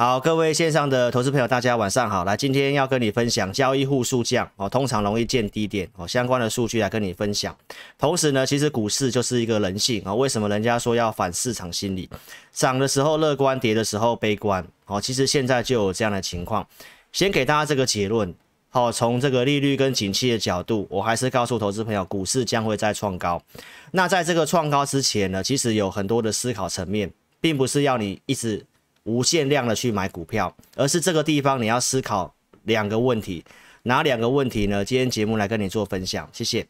好，各位线上的投资朋友，大家晚上好。来，今天要跟你分享交易户数降哦，通常容易见低点哦，相关的数据来跟你分享。同时呢，其实股市就是一个人性啊，为什么人家说要反市场心理，涨的时候乐观，跌的时候悲观哦。其实现在就有这样的情况。先给大家这个结论，好，从这个利率跟景气的角度，我还是告诉投资朋友，股市将会再创高。那在这个创高之前呢，其实有很多的思考层面，并不是要你一直。无限量的去买股票，而是这个地方你要思考两个问题，哪两个问题呢？今天节目来跟你做分享，谢谢。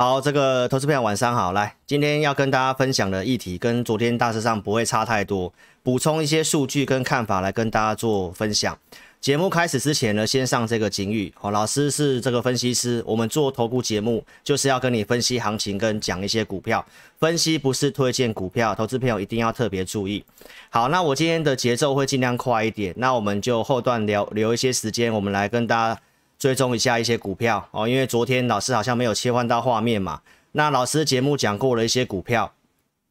好，这个投资朋友晚上好，来，今天要跟大家分享的议题跟昨天大致上不会差太多，补充一些数据跟看法来跟大家做分享。节目开始之前呢，先上这个警语，好，老师是这个分析师，我们做投顾节目就是要跟你分析行情跟讲一些股票，分析不是推荐股票，投资朋友一定要特别注意。好，那我今天的节奏会尽量快一点，那我们就后段聊留一些时间，我们来跟大家。追踪一下一些股票哦，因为昨天老师好像没有切换到画面嘛。那老师节目讲过了一些股票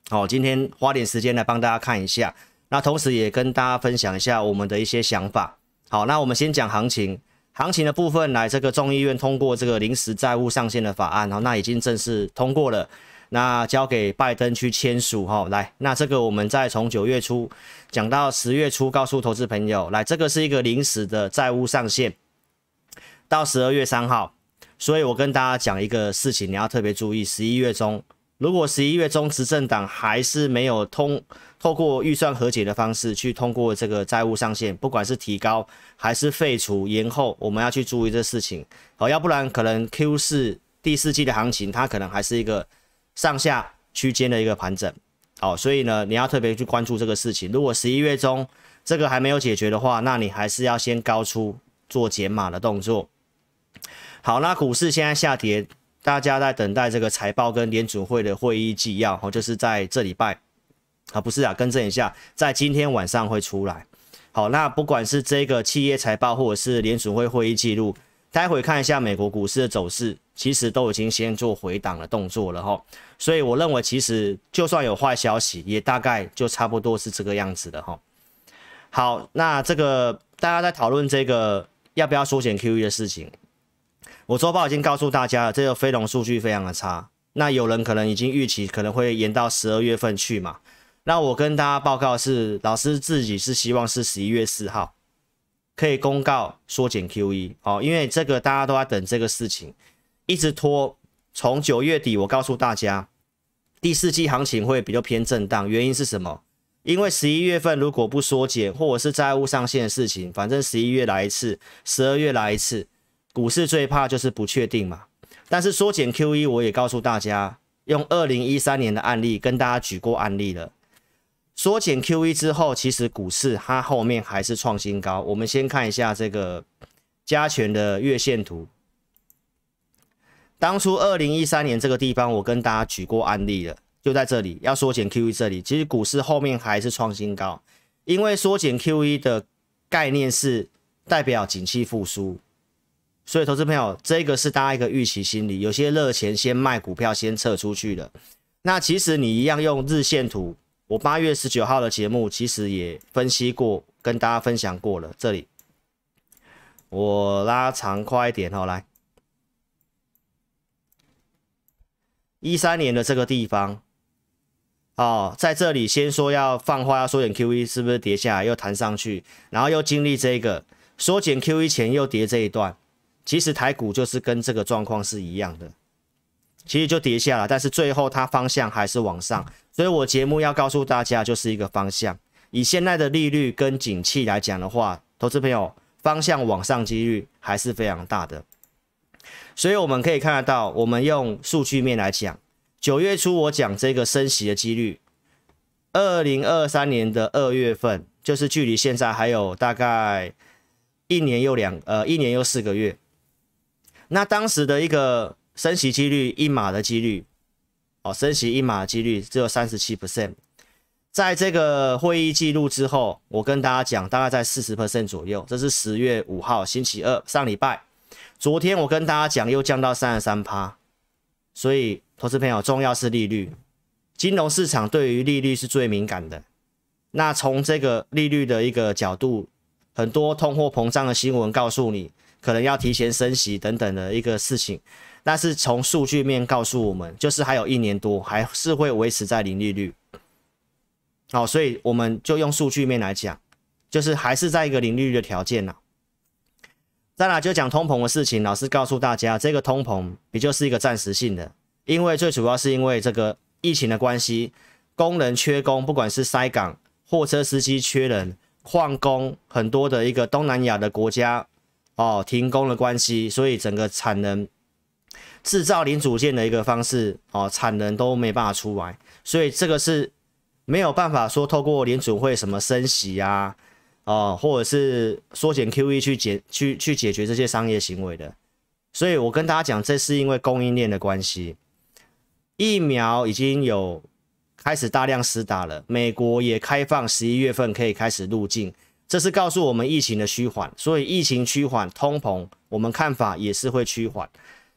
哦，今天花点时间来帮大家看一下。那同时也跟大家分享一下我们的一些想法。好，那我们先讲行情，行情的部分来这个众议院通过这个临时债务上限的法案哦，那已经正式通过了，那交给拜登去签署哈。来，那这个我们再从九月初讲到十月初，告诉投资朋友，来这个是一个临时的债务上限。到十二月三号，所以我跟大家讲一个事情，你要特别注意。十一月中，如果十一月中执政党还是没有通透过预算和解的方式去通过这个债务上限，不管是提高还是废除延后，我们要去注意这事情。好，要不然可能 Q 四第四季的行情它可能还是一个上下区间的一个盘整。好，所以呢，你要特别去关注这个事情。如果十一月中这个还没有解决的话，那你还是要先高出做减码的动作。好，那股市现在下跌，大家在等待这个财报跟联储会的会议纪要，吼，就是在这礼拜啊，不是啊，更正一下，在今天晚上会出来。好，那不管是这个企业财报或者是联储会会议记录，待会看一下美国股市的走势，其实都已经先做回档的动作了，哈。所以我认为，其实就算有坏消息，也大概就差不多是这个样子的，哈。好，那这个大家在讨论这个要不要缩减 QE 的事情。我周报已经告诉大家了，这个非农数据非常的差。那有人可能已经预期可能会延到十二月份去嘛？那我跟大家报告是，老师自己是希望是十一月四号可以公告缩减 QE 哦，因为这个大家都在等这个事情，一直拖。从九月底我告诉大家，第四季行情会比较偏震荡，原因是什么？因为十一月份如果不缩减，或者是债务上限的事情，反正十一月来一次，十二月来一次。股市最怕就是不确定嘛，但是缩减 Q E，我也告诉大家，用二零一三年的案例跟大家举过案例了。缩减 Q E 之后，其实股市它后面还是创新高。我们先看一下这个加权的月线图。当初二零一三年这个地方，我跟大家举过案例了，就在这里要缩减 Q E 这里，其实股市后面还是创新高，因为缩减 Q E 的概念是代表景气复苏。所以，投资朋友，这个是大家一个预期心理，有些热钱先卖股票，先撤出去的。那其实你一样用日线图，我八月十九号的节目其实也分析过，跟大家分享过了。这里我拉长快一点哦，来，一三年的这个地方哦，在这里先说要放话，要缩减 Q E，是不是跌下来又弹上去，然后又经历这个缩减 Q E 前又跌这一段。其实台股就是跟这个状况是一样的，其实就跌下了，但是最后它方向还是往上，所以我节目要告诉大家，就是一个方向。以现在的利率跟景气来讲的话，投资朋友方向往上几率还是非常大的。所以我们可以看得到，我们用数据面来讲，九月初我讲这个升息的几率，二零二三年的二月份，就是距离现在还有大概一年又两呃一年又四个月。那当时的一个升息几率一码的几率，哦，升息一码的几率只有三十七 percent，在这个会议记录之后，我跟大家讲，大概在四十 percent 左右。这是十月五号星期二上礼拜，昨天我跟大家讲又降到三十三趴。所以，投资朋友重要是利率，金融市场对于利率是最敏感的。那从这个利率的一个角度，很多通货膨胀的新闻告诉你。可能要提前升息等等的一个事情，但是从数据面告诉我们，就是还有一年多还是会维持在零利率。好，所以我们就用数据面来讲，就是还是在一个零利率的条件呐。再来就讲通膨的事情，老师告诉大家，这个通膨也就是一个暂时性的，因为最主要是因为这个疫情的关系，工人缺工，不管是筛港、货车司机缺人、矿工，很多的一个东南亚的国家。哦，停工的关系，所以整个产能制造零组件的一个方式，哦，产能都没办法出来，所以这个是没有办法说透过联储会什么升息啊，哦，或者是缩减 QE 去解去去解决这些商业行为的。所以我跟大家讲，这是因为供应链的关系，疫苗已经有开始大量施打了，美国也开放十一月份可以开始入境。这是告诉我们疫情的趋缓，所以疫情趋缓，通膨我们看法也是会趋缓。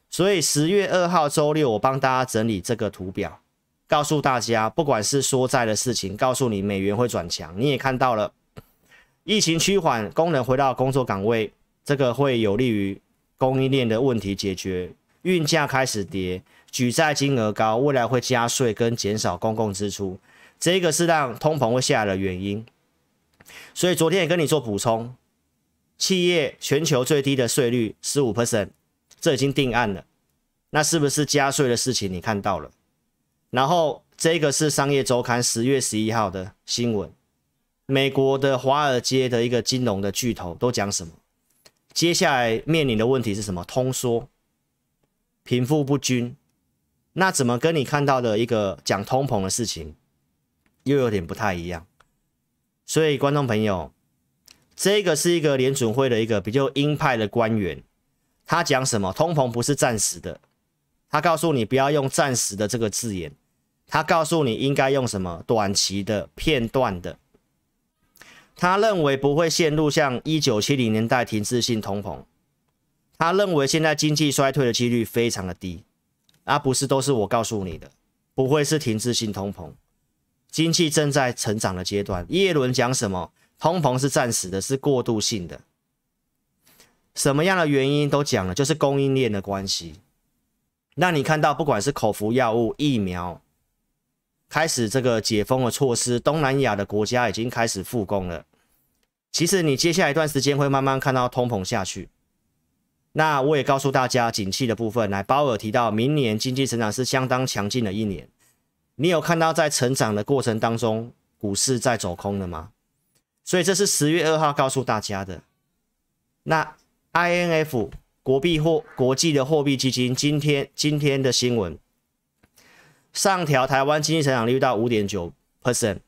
所以十月二号周六，我帮大家整理这个图表，告诉大家，不管是说债的事情，告诉你美元会转强，你也看到了，疫情趋缓，工人回到工作岗位，这个会有利于供应链的问题解决，运价开始跌，举债金额高，未来会加税跟减少公共支出，这个是让通膨会下来的原因。所以昨天也跟你做补充，企业全球最低的税率十五 percent，这已经定案了。那是不是加税的事情？你看到了。然后这个是商业周刊十月十一号的新闻，美国的华尔街的一个金融的巨头都讲什么？接下来面临的问题是什么？通缩、贫富不均，那怎么跟你看到的一个讲通膨的事情又有点不太一样？所以，观众朋友，这个是一个联准会的一个比较鹰派的官员，他讲什么？通膨不是暂时的，他告诉你不要用“暂时”的这个字眼，他告诉你应该用什么？短期的、片段的。他认为不会陷入像一九七零年代停滞性通膨，他认为现在经济衰退的几率非常的低。啊，不是都是我告诉你的，不会是停滞性通膨。经济正在成长的阶段，耶伦讲什么？通膨是暂时的，是过渡性的。什么样的原因都讲了，就是供应链的关系。那你看到，不管是口服药物、疫苗，开始这个解封的措施，东南亚的国家已经开始复工了。其实你接下来一段时间会慢慢看到通膨下去。那我也告诉大家，景气的部分，来鲍尔提到，明年经济成长是相当强劲的一年。你有看到在成长的过程当中，股市在走空了吗？所以这是十月二号告诉大家的。那 INF 国币货国际的货币基金，今天今天的新闻上调台湾经济成长率到五点九 percent。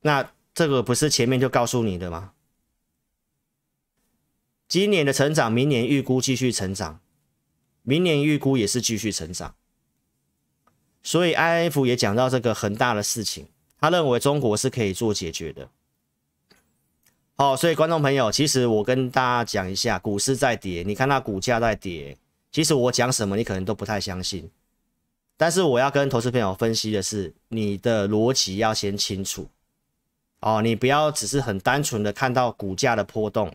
那这个不是前面就告诉你的吗？今年的成长，明年预估继续成长，明年预估也是继续成长。所以，I F 也讲到这个恒大的事情，他认为中国是可以做解决的。好，所以观众朋友，其实我跟大家讲一下，股市在跌，你看它股价在跌。其实我讲什么，你可能都不太相信。但是我要跟投资朋友分析的是，你的逻辑要先清楚哦，你不要只是很单纯的看到股价的波动。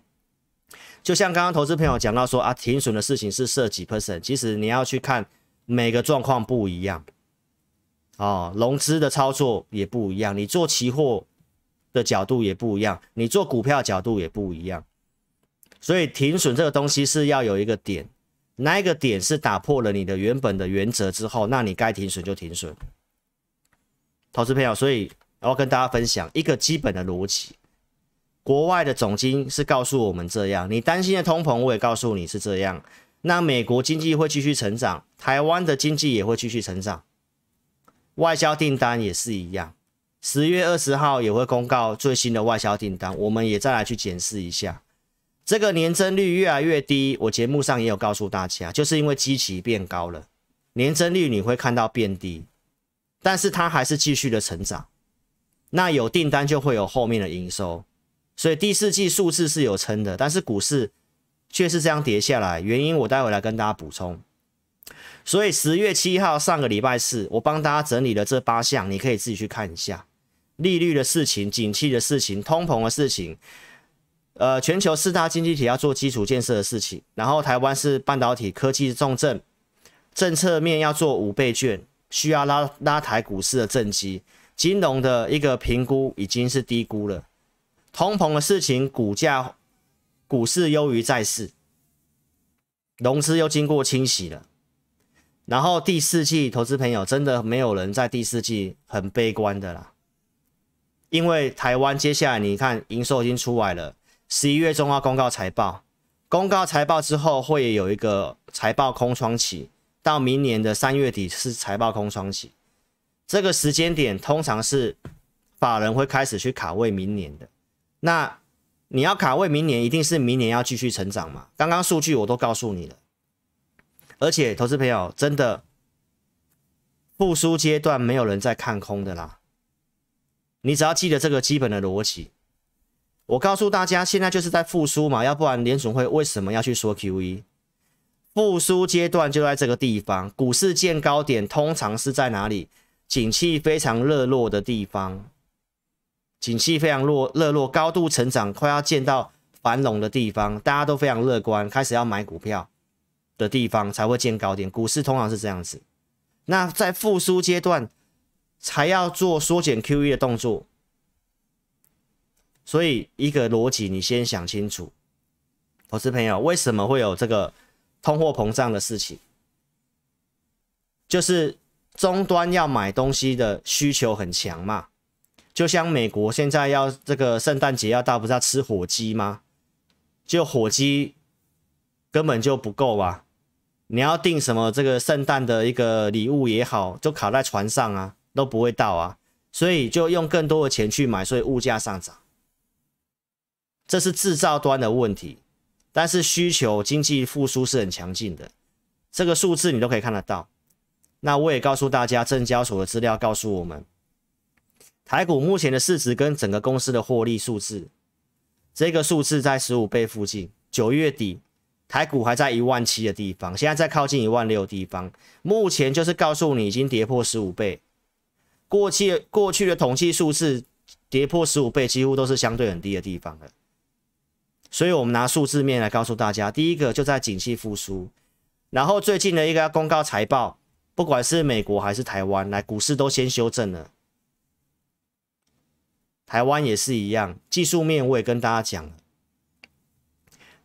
就像刚刚投资朋友讲到说啊，停损的事情是涉及 person，其实你要去看每个状况不一样。哦，融资的操作也不一样，你做期货的角度也不一样，你做股票角度也不一样，所以停损这个东西是要有一个点，哪一个点是打破了你的原本的原则之后，那你该停损就停损。投资朋友，所以我要跟大家分享一个基本的逻辑，国外的总经是告诉我们这样，你担心的通膨，我也告诉你是这样，那美国经济会继续成长，台湾的经济也会继续成长。外销订单也是一样，十月二十号也会公告最新的外销订单，我们也再来去检视一下。这个年增率越来越低，我节目上也有告诉大家，就是因为基期变高了，年增率你会看到变低，但是它还是继续的成长。那有订单就会有后面的营收，所以第四季数字是有撑的，但是股市却是这样跌下来，原因我待会来跟大家补充。所以十月七号上个礼拜四，我帮大家整理了这八项，你可以自己去看一下利率的事情、景气的事情、通膨的事情。呃，全球四大经济体要做基础建设的事情，然后台湾是半导体科技重镇，政策面要做五倍券，需要拉拉抬股市的政绩。金融的一个评估已经是低估了，通膨的事情，股价股市优于债市，融资又经过清洗了。然后第四季投资朋友真的没有人在第四季很悲观的啦，因为台湾接下来你看营收已经出来了，十一月中要公告财报，公告财报之后会有一个财报空窗期，到明年的三月底是财报空窗期，这个时间点通常是法人会开始去卡位明年的，那你要卡位明年，一定是明年要继续成长嘛？刚刚数据我都告诉你了。而且，投资朋友真的复苏阶段没有人在看空的啦。你只要记得这个基本的逻辑。我告诉大家，现在就是在复苏嘛，要不然联储会为什么要去说 QE？复苏阶段就在这个地方。股市见高点通常是在哪里？景气非常热络的地方，景气非常热热络，高度成长快要见到繁荣的地方，大家都非常乐观，开始要买股票。的地方才会见高点，股市通常是这样子。那在复苏阶段才要做缩减 QE 的动作，所以一个逻辑你先想清楚，投资朋友为什么会有这个通货膨胀的事情，就是终端要买东西的需求很强嘛。就像美国现在要这个圣诞节要到，不是要吃火鸡吗？就火鸡根本就不够啊。你要订什么？这个圣诞的一个礼物也好，都卡在船上啊，都不会到啊，所以就用更多的钱去买，所以物价上涨，这是制造端的问题。但是需求经济复苏是很强劲的，这个数字你都可以看得到。那我也告诉大家，证交所的资料告诉我们，台股目前的市值跟整个公司的获利数字，这个数字在十五倍附近，九月底。台股还在一万七的地方，现在在靠近一万六的地方。目前就是告诉你，已经跌破十五倍。过去过去的统计数字，跌破十五倍几乎都是相对很低的地方了。所以，我们拿数字面来告诉大家，第一个就在景气复苏，然后最近的一个公告财报，不管是美国还是台湾，来股市都先修正了。台湾也是一样，技术面我也跟大家讲了。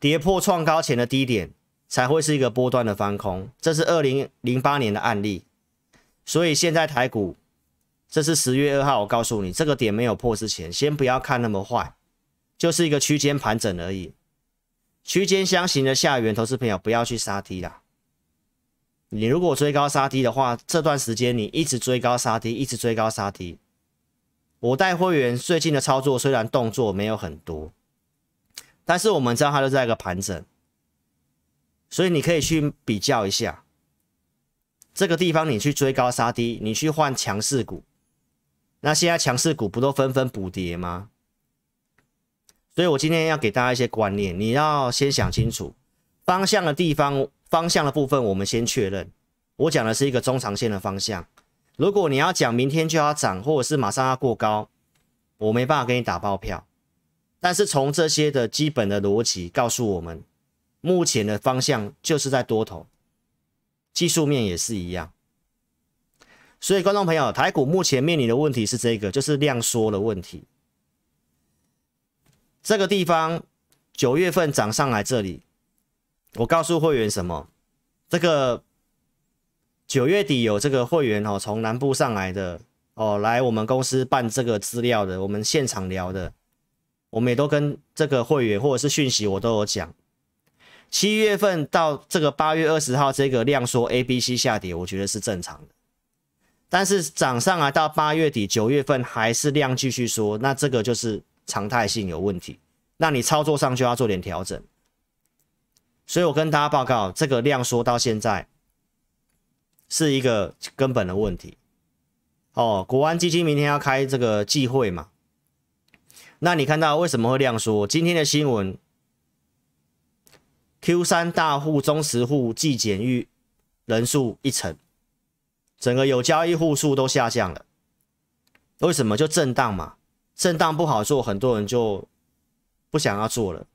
跌破创高前的低点才会是一个波段的翻空，这是二零零八年的案例。所以现在台股，这是十月二号，我告诉你，这个点没有破之前，先不要看那么坏，就是一个区间盘整而已。区间箱型的下缘，投资朋友不要去杀低啦。你如果追高杀低的话，这段时间你一直追高杀低，一直追高杀低。我带会员最近的操作虽然动作没有很多。但是我们知道它就在一个盘整，所以你可以去比较一下这个地方，你去追高杀低，你去换强势股，那现在强势股不都纷纷补跌吗？所以我今天要给大家一些观念，你要先想清楚方向的地方，方向的部分我们先确认。我讲的是一个中长线的方向，如果你要讲明天就要涨，或者是马上要过高，我没办法给你打包票。但是从这些的基本的逻辑告诉我们，目前的方向就是在多头，技术面也是一样。所以，观众朋友，台股目前面临的问题是这个，就是量缩的问题。这个地方九月份涨上来这里，我告诉会员什么？这个九月底有这个会员哦，从南部上来的哦，来我们公司办这个资料的，我们现场聊的。我们也都跟这个会员或者是讯息，我都有讲。七月份到这个八月二十号，这个量缩 A、B、C 下跌，我觉得是正常的。但是涨上来到八月底九月份，还是量继续缩，那这个就是常态性有问题。那你操作上就要做点调整。所以我跟大家报告，这个量缩到现在是一个根本的问题。哦，国安基金明天要开这个季会嘛？那你看到为什么会这样说？今天的新闻，Q 三大户、中实户计减预人数一成，整个有交易户数都下降了。为什么？就震荡嘛，震荡不好做，很多人就不想要做了。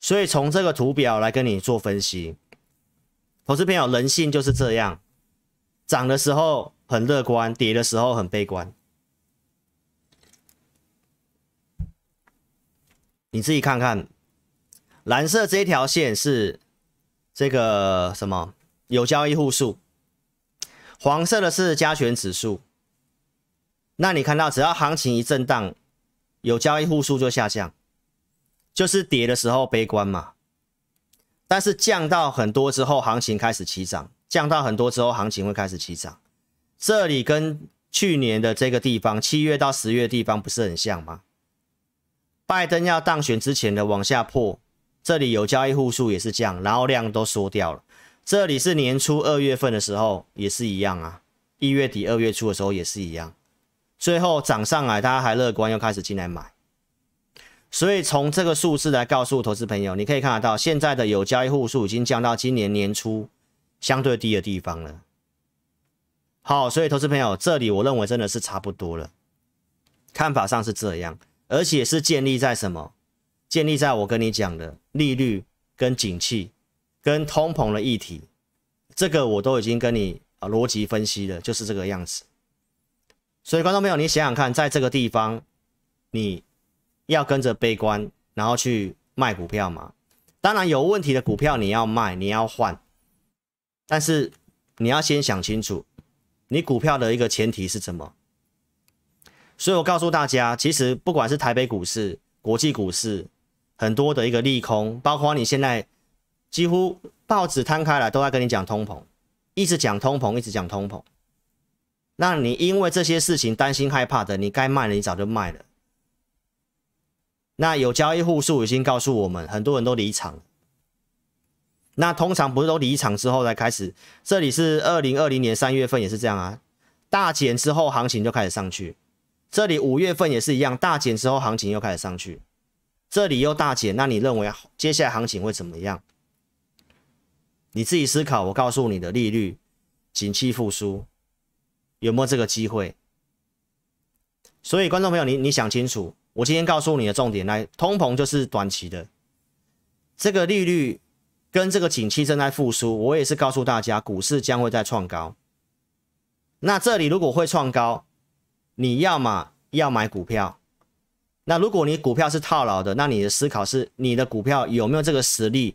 所以从这个图表来跟你做分析，投资朋友，人性就是这样，涨的时候很乐观，跌的时候很悲观。你自己看看，蓝色这条线是这个什么有交易户数，黄色的是加权指数。那你看到，只要行情一震荡，有交易户数就下降，就是跌的时候悲观嘛。但是降到很多之后，行情开始起涨；降到很多之后，行情会开始起涨。这里跟去年的这个地方，七月到十月地方不是很像吗？拜登要当选之前的往下破，这里有交易户数也是降，然后量都缩掉了。这里是年初二月份的时候也是一样啊，一月底二月初的时候也是一样，最后涨上来，大家还乐观，又开始进来买。所以从这个数字来告诉投资朋友，你可以看得到，现在的有交易户数已经降到今年年初相对低的地方了。好，所以投资朋友，这里我认为真的是差不多了，看法上是这样。而且是建立在什么？建立在我跟你讲的利率、跟景气、跟通膨的议题，这个我都已经跟你啊逻辑分析了，就是这个样子。所以，观众朋友，你想想看，在这个地方，你要跟着悲观，然后去卖股票嘛？当然有问题的股票你要卖，你要换，但是你要先想清楚，你股票的一个前提是什么？所以我告诉大家，其实不管是台北股市、国际股市，很多的一个利空，包括你现在几乎报纸摊开来都在跟你讲通膨，一直讲通膨，一直讲通膨。那你因为这些事情担心害怕的，你该卖的你早就卖了。那有交易户数已经告诉我们，很多人都离场了。那通常不是都离场之后才开始？这里是二零二零年三月份也是这样啊，大减之后行情就开始上去。这里五月份也是一样，大减之后行情又开始上去，这里又大减，那你认为接下来行情会怎么样？你自己思考。我告诉你的利率，景气复苏有没有这个机会？所以观众朋友，你你想清楚。我今天告诉你的重点来，通膨就是短期的，这个利率跟这个景气正在复苏，我也是告诉大家，股市将会在创高。那这里如果会创高？你要么要买股票，那如果你股票是套牢的，那你的思考是你的股票有没有这个实力，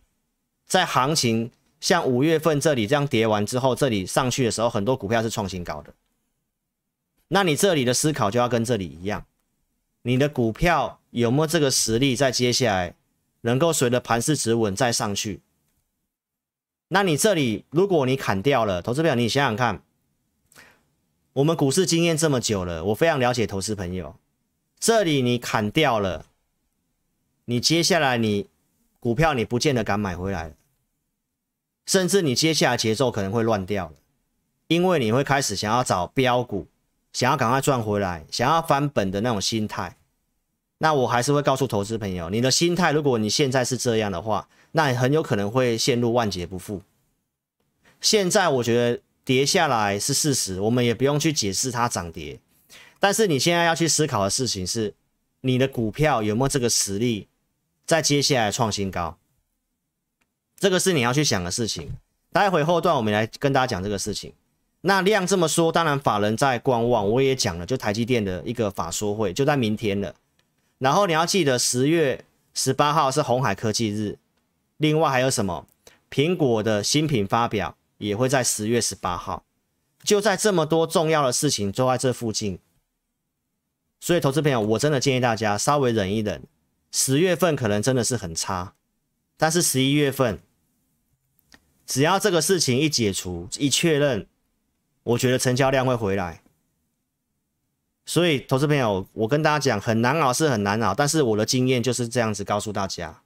在行情像五月份这里这样跌完之后，这里上去的时候，很多股票是创新高的。那你这里的思考就要跟这里一样，你的股票有没有这个实力，在接下来能够随着盘式指稳再上去？那你这里如果你砍掉了投资票，你想想看。我们股市经验这么久了，我非常了解投资朋友。这里你砍掉了，你接下来你股票你不见得敢买回来甚至你接下来节奏可能会乱掉了，因为你会开始想要找标股，想要赶快赚回来，想要翻本的那种心态。那我还是会告诉投资朋友，你的心态，如果你现在是这样的话，那很有可能会陷入万劫不复。现在我觉得。跌下来是事实，我们也不用去解释它涨跌。但是你现在要去思考的事情是，你的股票有没有这个实力在接下来创新高？这个是你要去想的事情。待会后段我们来跟大家讲这个事情。那量这么说，当然法人在观望，我也讲了，就台积电的一个法说会就在明天了。然后你要记得十月十八号是红海科技日，另外还有什么苹果的新品发表。也会在十月十八号，就在这么多重要的事情都在这附近，所以投资朋友，我真的建议大家稍微忍一忍。十月份可能真的是很差，但是十一月份，只要这个事情一解除、一确认，我觉得成交量会回来。所以投资朋友，我跟大家讲，很难熬是很难熬，但是我的经验就是这样子告诉大家，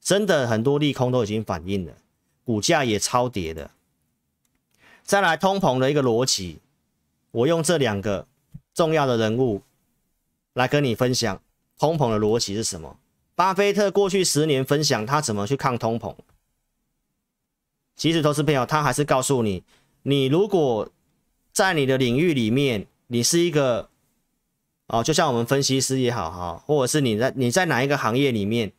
真的很多利空都已经反映了，股价也超跌了。再来通膨的一个逻辑，我用这两个重要的人物来跟你分享通膨的逻辑是什么。巴菲特过去十年分享他怎么去抗通膨，其实投资朋友他还是告诉你，你如果在你的领域里面，你是一个哦，就像我们分析师也好哈，或者是你在你在哪一个行业里面，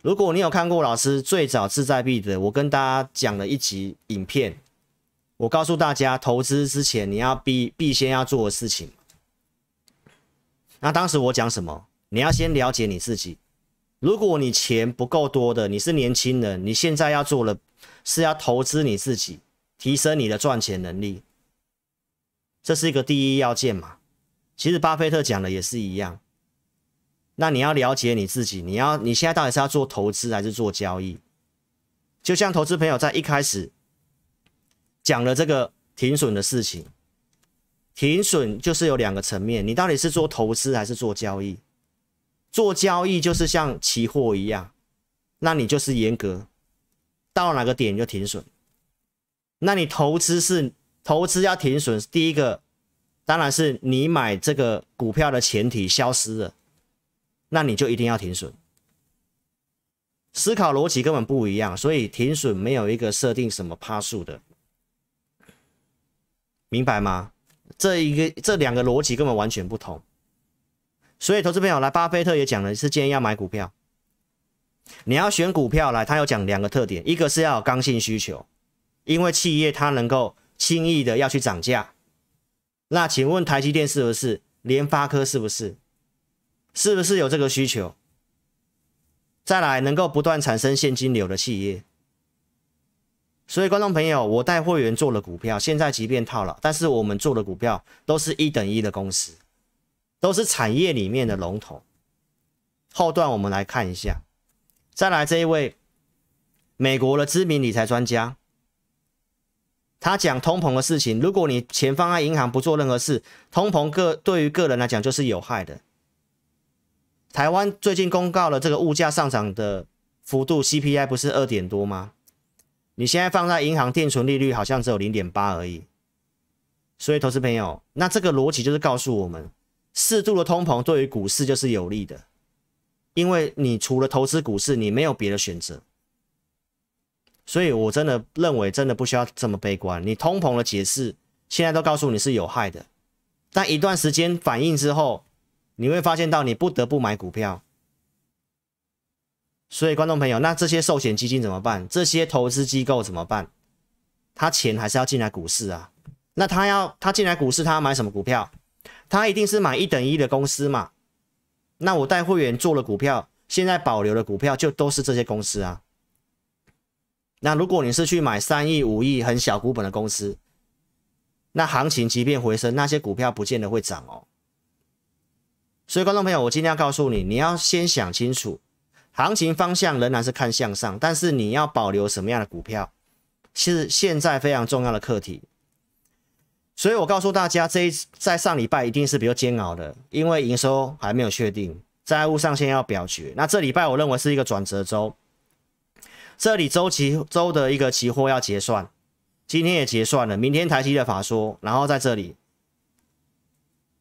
如果你有看过老师最早志在必得，我跟大家讲的一集影片。我告诉大家，投资之前你要必必先要做的事情。那当时我讲什么？你要先了解你自己。如果你钱不够多的，你是年轻人，你现在要做的是要投资你自己，提升你的赚钱能力，这是一个第一要件嘛？其实巴菲特讲的也是一样。那你要了解你自己，你要你现在到底是要做投资还是做交易？就像投资朋友在一开始。讲了这个停损的事情，停损就是有两个层面，你到底是做投资还是做交易？做交易就是像期货一样，那你就是严格到哪个点就停损。那你投资是投资要停损，第一个当然是你买这个股票的前提消失了，那你就一定要停损。思考逻辑根本不一样，所以停损没有一个设定什么趴数的。明白吗？这一个、这两个逻辑根本完全不同。所以，投资朋友来，巴菲特也讲了，是建议要买股票。你要选股票来，他有讲两个特点：一个是要有刚性需求，因为企业它能够轻易的要去涨价。那请问台积电是不是？联发科是不是？是不是有这个需求？再来，能够不断产生现金流的企业。所以，观众朋友，我带会员做了股票，现在即便套了，但是我们做的股票都是一等一的公司，都是产业里面的龙头。后段我们来看一下，再来这一位美国的知名理财专家，他讲通膨的事情。如果你钱放在银行不做任何事，通膨个对于个人来讲就是有害的。台湾最近公告了这个物价上涨的幅度，CPI 不是二点多吗？你现在放在银行定存利率好像只有零点八而已，所以投资朋友，那这个逻辑就是告诉我们，适度的通膨对于股市就是有利的，因为你除了投资股市，你没有别的选择。所以，我真的认为真的不需要这么悲观。你通膨的解释现在都告诉你是有害的，但一段时间反应之后，你会发现到你不得不买股票。所以，观众朋友，那这些寿险基金怎么办？这些投资机构怎么办？他钱还是要进来股市啊？那他要他进来股市，他要买什么股票？他一定是买一等一的公司嘛？那我带会员做了股票，现在保留的股票就都是这些公司啊。那如果你是去买三亿、五亿很小股本的公司，那行情即便回升，那些股票不见得会涨哦。所以，观众朋友，我今天要告诉你，你要先想清楚。行情方向仍然是看向上，但是你要保留什么样的股票，是现在非常重要的课题。所以我告诉大家，这一在上礼拜一定是比较煎熬的，因为营收还没有确定，债务上限要表决。那这礼拜我认为是一个转折周，这里周期周的一个期货要结算，今天也结算了，明天台积的法说，然后在这里，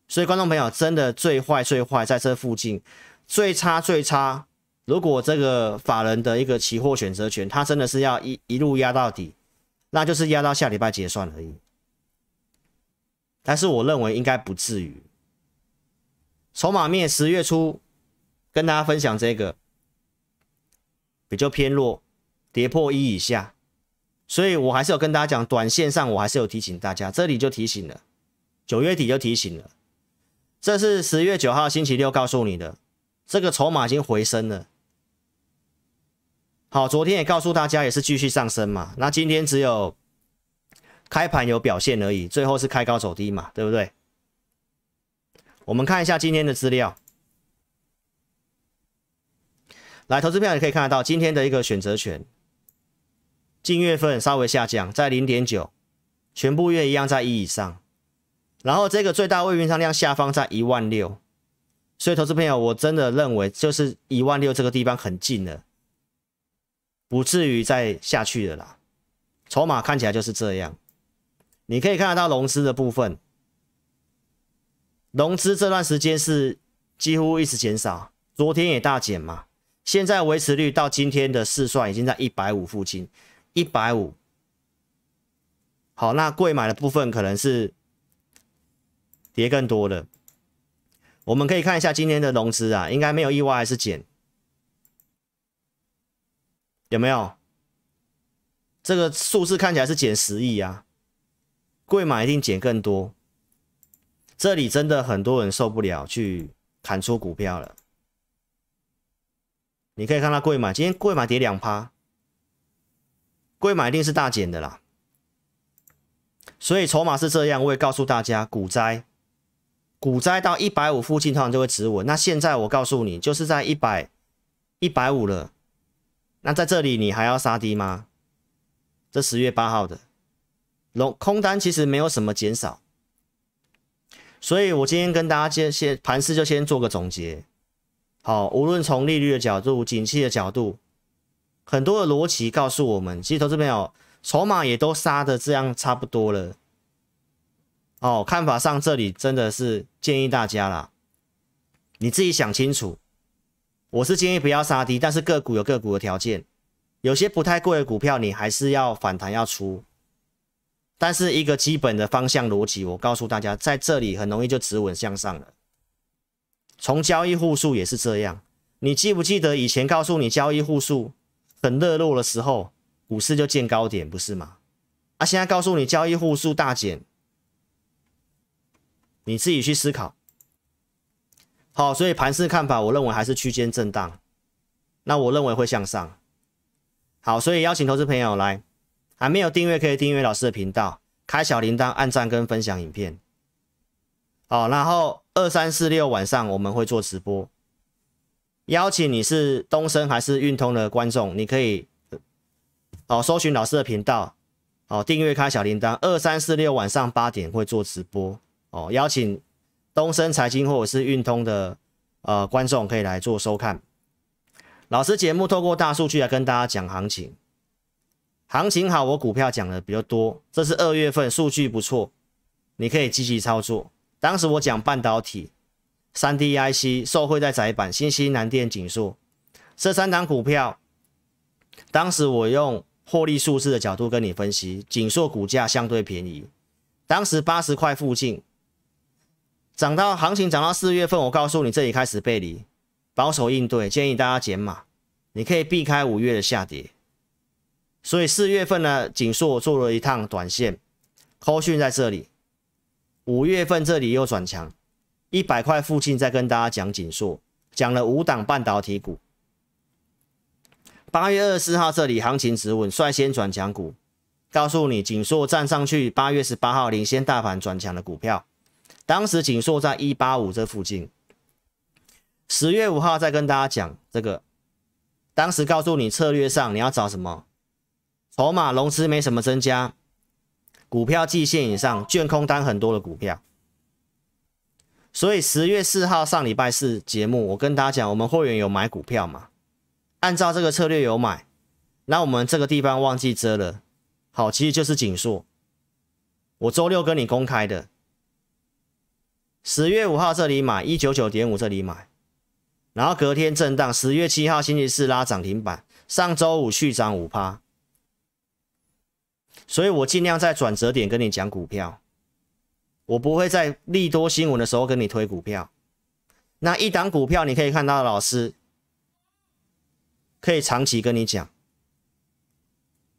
所以观众朋友真的最坏最坏在这附近，最差最差。如果这个法人的一个期货选择权，他真的是要一一路压到底，那就是压到下礼拜结算而已。但是我认为应该不至于。筹码面十月初跟大家分享这个比较偏弱，跌破一以下，所以我还是有跟大家讲，短线上我还是有提醒大家，这里就提醒了，九月底就提醒了，这是十月九号星期六告诉你的，这个筹码已经回升了。好，昨天也告诉大家，也是继续上升嘛。那今天只有开盘有表现而已，最后是开高走低嘛，对不对？我们看一下今天的资料。来，投资朋友也可以看得到，今天的一个选择权近月份稍微下降，在零点九，全部月一样在一以上。然后这个最大未运算量下方在一万六，所以投资朋友，我真的认为就是一万六这个地方很近了。不至于再下去了啦，筹码看起来就是这样。你可以看得到融资的部分，融资这段时间是几乎一直减少，昨天也大减嘛。现在维持率到今天的试算已经在一百五附近，一百五。好，那贵买的部分可能是跌更多的。我们可以看一下今天的融资啊，应该没有意外还是减。有没有这个数字看起来是减十亿啊？贵买一定减更多。这里真的很多人受不了，去砍出股票了。你可以看到贵买，今天贵买跌两趴，贵买一定是大减的啦。所以筹码是这样，我也告诉大家，股灾股灾到一百五附近，它就会止稳。那现在我告诉你，就是在一百一百五了。那在这里你还要杀低吗？这十月八号的龙空单其实没有什么减少，所以我今天跟大家先先盘市就先做个总结。好，无论从利率的角度、景气的角度，很多的逻辑告诉我们，其实投资朋友筹码也都杀的这样差不多了。哦，看法上这里真的是建议大家啦，你自己想清楚。我是建议不要杀低，但是个股有个股的条件，有些不太贵的股票你还是要反弹要出，但是一个基本的方向逻辑，我告诉大家，在这里很容易就止稳向上了。从交易户数也是这样，你记不记得以前告诉你交易户数很热络的时候，股市就见高点，不是吗？啊，现在告诉你交易户数大减，你自己去思考。好，所以盘势看法，我认为还是区间震荡。那我认为会向上。好，所以邀请投资朋友来，还没有订阅可以订阅老师的频道，开小铃铛、按赞跟分享影片。好，然后二三四六晚上我们会做直播，邀请你是东升还是运通的观众，你可以，好搜寻老师的频道，好订阅开小铃铛，二三四六晚上八点会做直播。哦，邀请。东升财经或者是运通的呃观众可以来做收看，老师节目透过大数据来跟大家讲行情，行情好我股票讲的比较多，这是二月份数据不错，你可以积极操作。当时我讲半导体、三 DIC、受惠在窄板、新西南电、锦硕这三档股票，当时我用获利数字的角度跟你分析，锦硕股价相对便宜，当时八十块附近。涨到行情涨到四月份，我告诉你这里开始背离，保守应对，建议大家减码。你可以避开五月的下跌。所以四月份呢，锦硕做了一趟短线，后讯在这里。五月份这里又转强，一百块附近再跟大家讲紧硕，讲了五档半导体股。八月二十四号这里行情止稳，率先转强股，告诉你锦硕站上去。八月十八号领先大盘转强的股票。当时紧缩在一八五这附近。十月五号再跟大家讲这个，当时告诉你策略上你要找什么，筹码融资没什么增加，股票季线以上，券空单很多的股票。所以十月四号上礼拜四节目，我跟大家讲，我们会员有买股票嘛？按照这个策略有买，那我们这个地方忘记遮了，好，其实就是紧缩。我周六跟你公开的。十月五号这里买一九九点五这里买，然后隔天震荡。十月七号星期四拉涨停板，上周五续涨五趴。所以我尽量在转折点跟你讲股票，我不会在利多新闻的时候跟你推股票。那一档股票你可以看到老师可以长期跟你讲，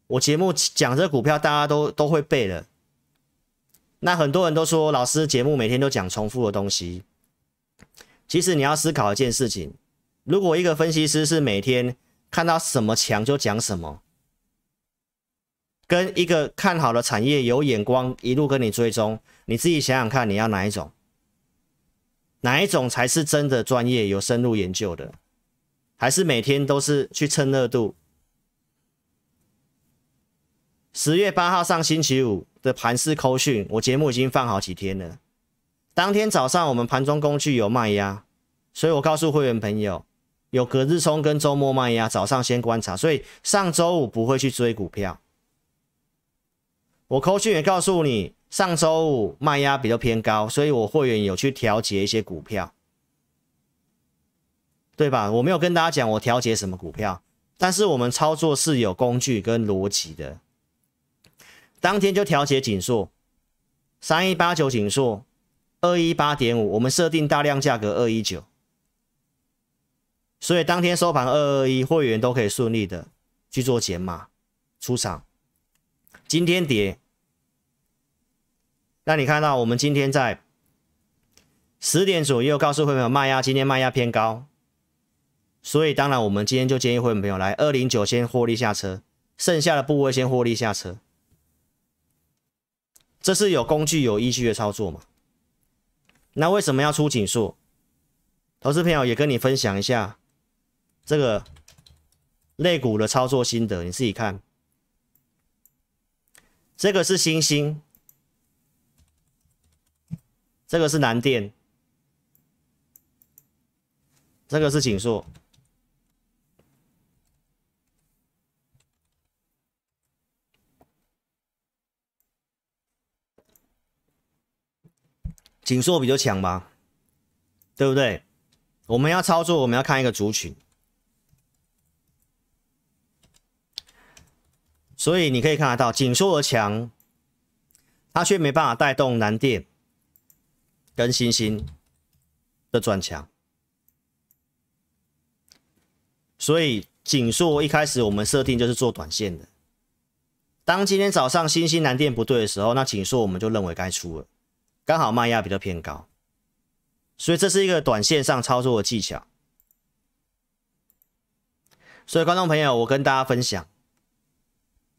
我节目讲这股票大家都都会背的。那很多人都说，老师节目每天都讲重复的东西。其实你要思考一件事情：如果一个分析师是每天看到什么强就讲什么，跟一个看好的产业有眼光一路跟你追踪，你自己想想看，你要哪一种？哪一种才是真的专业、有深入研究的？还是每天都是去蹭热度？十月八号上星期五。的盘势扣讯，我节目已经放好几天了。当天早上我们盘中工具有卖压，所以我告诉会员朋友有隔日冲跟周末卖压，早上先观察。所以上周五不会去追股票，我扣讯也告诉你，上周五卖压比较偏高，所以我会员有去调节一些股票，对吧？我没有跟大家讲我调节什么股票，但是我们操作是有工具跟逻辑的。当天就调节紧缩，三一八九紧缩，二一八点五，我们设定大量价格二一九，所以当天收盘二二一，会员都可以顺利的去做减码出场。今天跌，那你看到我们今天在十点左右告诉会员朋友卖压，今天卖压偏高，所以当然我们今天就建议会员朋友来二零九先获利下车，剩下的部位先获利下车。这是有工具、有依据的操作嘛？那为什么要出警缩？投资朋友也跟你分享一下这个肋骨的操作心得，你自己看。这个是星星，这个是南电，这个是警硕。紧缩比较强吧，对不对？我们要操作，我们要看一个族群，所以你可以看得到，紧缩而强，它却没办法带动南电跟星星的转强，所以紧缩一开始我们设定就是做短线的。当今天早上星星南电不对的时候，那紧缩我们就认为该出了。刚好卖压比较偏高，所以这是一个短线上操作的技巧。所以，观众朋友，我跟大家分享。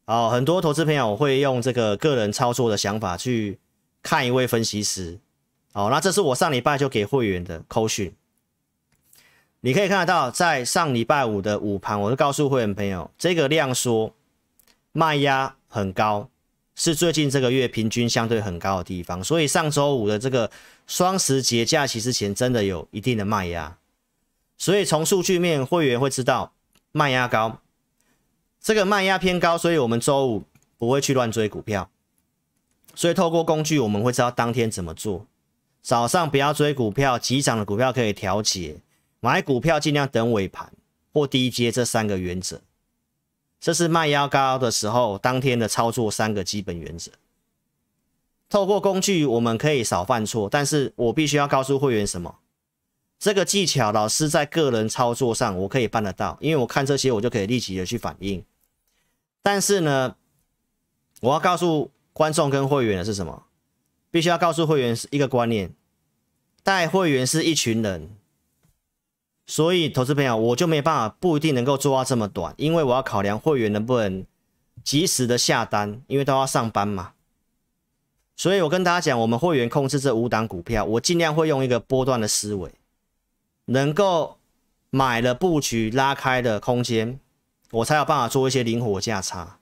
哦，很多投资朋友，我会用这个个人操作的想法去看一位分析师。哦，那这是我上礼拜就给会员的扣讯。你可以看得到，在上礼拜五的午盘，我就告诉会员朋友，这个量缩，卖压很高。是最近这个月平均相对很高的地方，所以上周五的这个双十节假期之前真的有一定的卖压，所以从数据面会员会知道卖压高，这个卖压偏高，所以我们周五不会去乱追股票，所以透过工具我们会知道当天怎么做，早上不要追股票，急涨的股票可以调节，买股票尽量等尾盘或低阶这三个原则。这是卖压高的时候，当天的操作三个基本原则。透过工具，我们可以少犯错。但是我必须要告诉会员什么？这个技巧，老师在个人操作上，我可以办得到，因为我看这些，我就可以立即的去反应。但是呢，我要告诉观众跟会员的是什么？必须要告诉会员是一个观念，带会员是一群人。所以，投资朋友，我就没办法，不一定能够做到这么短，因为我要考量会员能不能及时的下单，因为都要上班嘛。所以我跟大家讲，我们会员控制这五档股票，我尽量会用一个波段的思维，能够买了布局拉开的空间，我才有办法做一些灵活价差。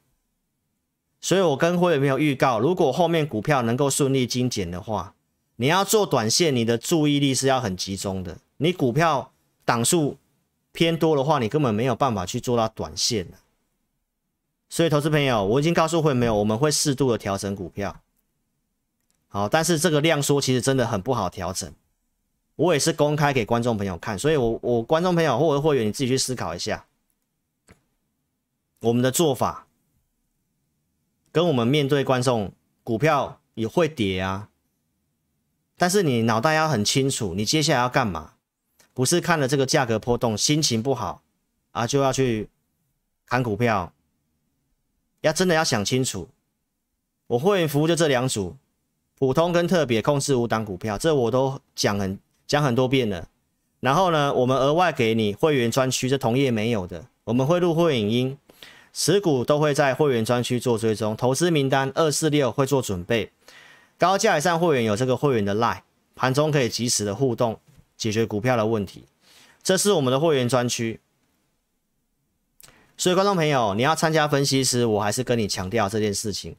所以我跟会员朋友预告，如果后面股票能够顺利精简的话，你要做短线，你的注意力是要很集中的，你股票。档数偏多的话，你根本没有办法去做到短线所以，投资朋友，我已经告诉会没有，我们会适度的调整股票。好，但是这个量缩其实真的很不好调整。我也是公开给观众朋友看，所以我我观众朋友或者会员，你自己去思考一下，我们的做法跟我们面对观众，股票也会跌啊。但是你脑袋要很清楚，你接下来要干嘛？不是看了这个价格波动心情不好啊就要去，砍股票，要真的要想清楚。我会员服务就这两组，普通跟特别控制五档股票，这我都讲很讲很多遍了。然后呢，我们额外给你会员专区，这同业没有的。我们会录会影音，持股都会在会员专区做追踪，投资名单二四六会做准备。高价以上会员有这个会员的 line，盘中可以及时的互动。解决股票的问题，这是我们的会员专区。所以，观众朋友，你要参加分析师，我还是跟你强调这件事情。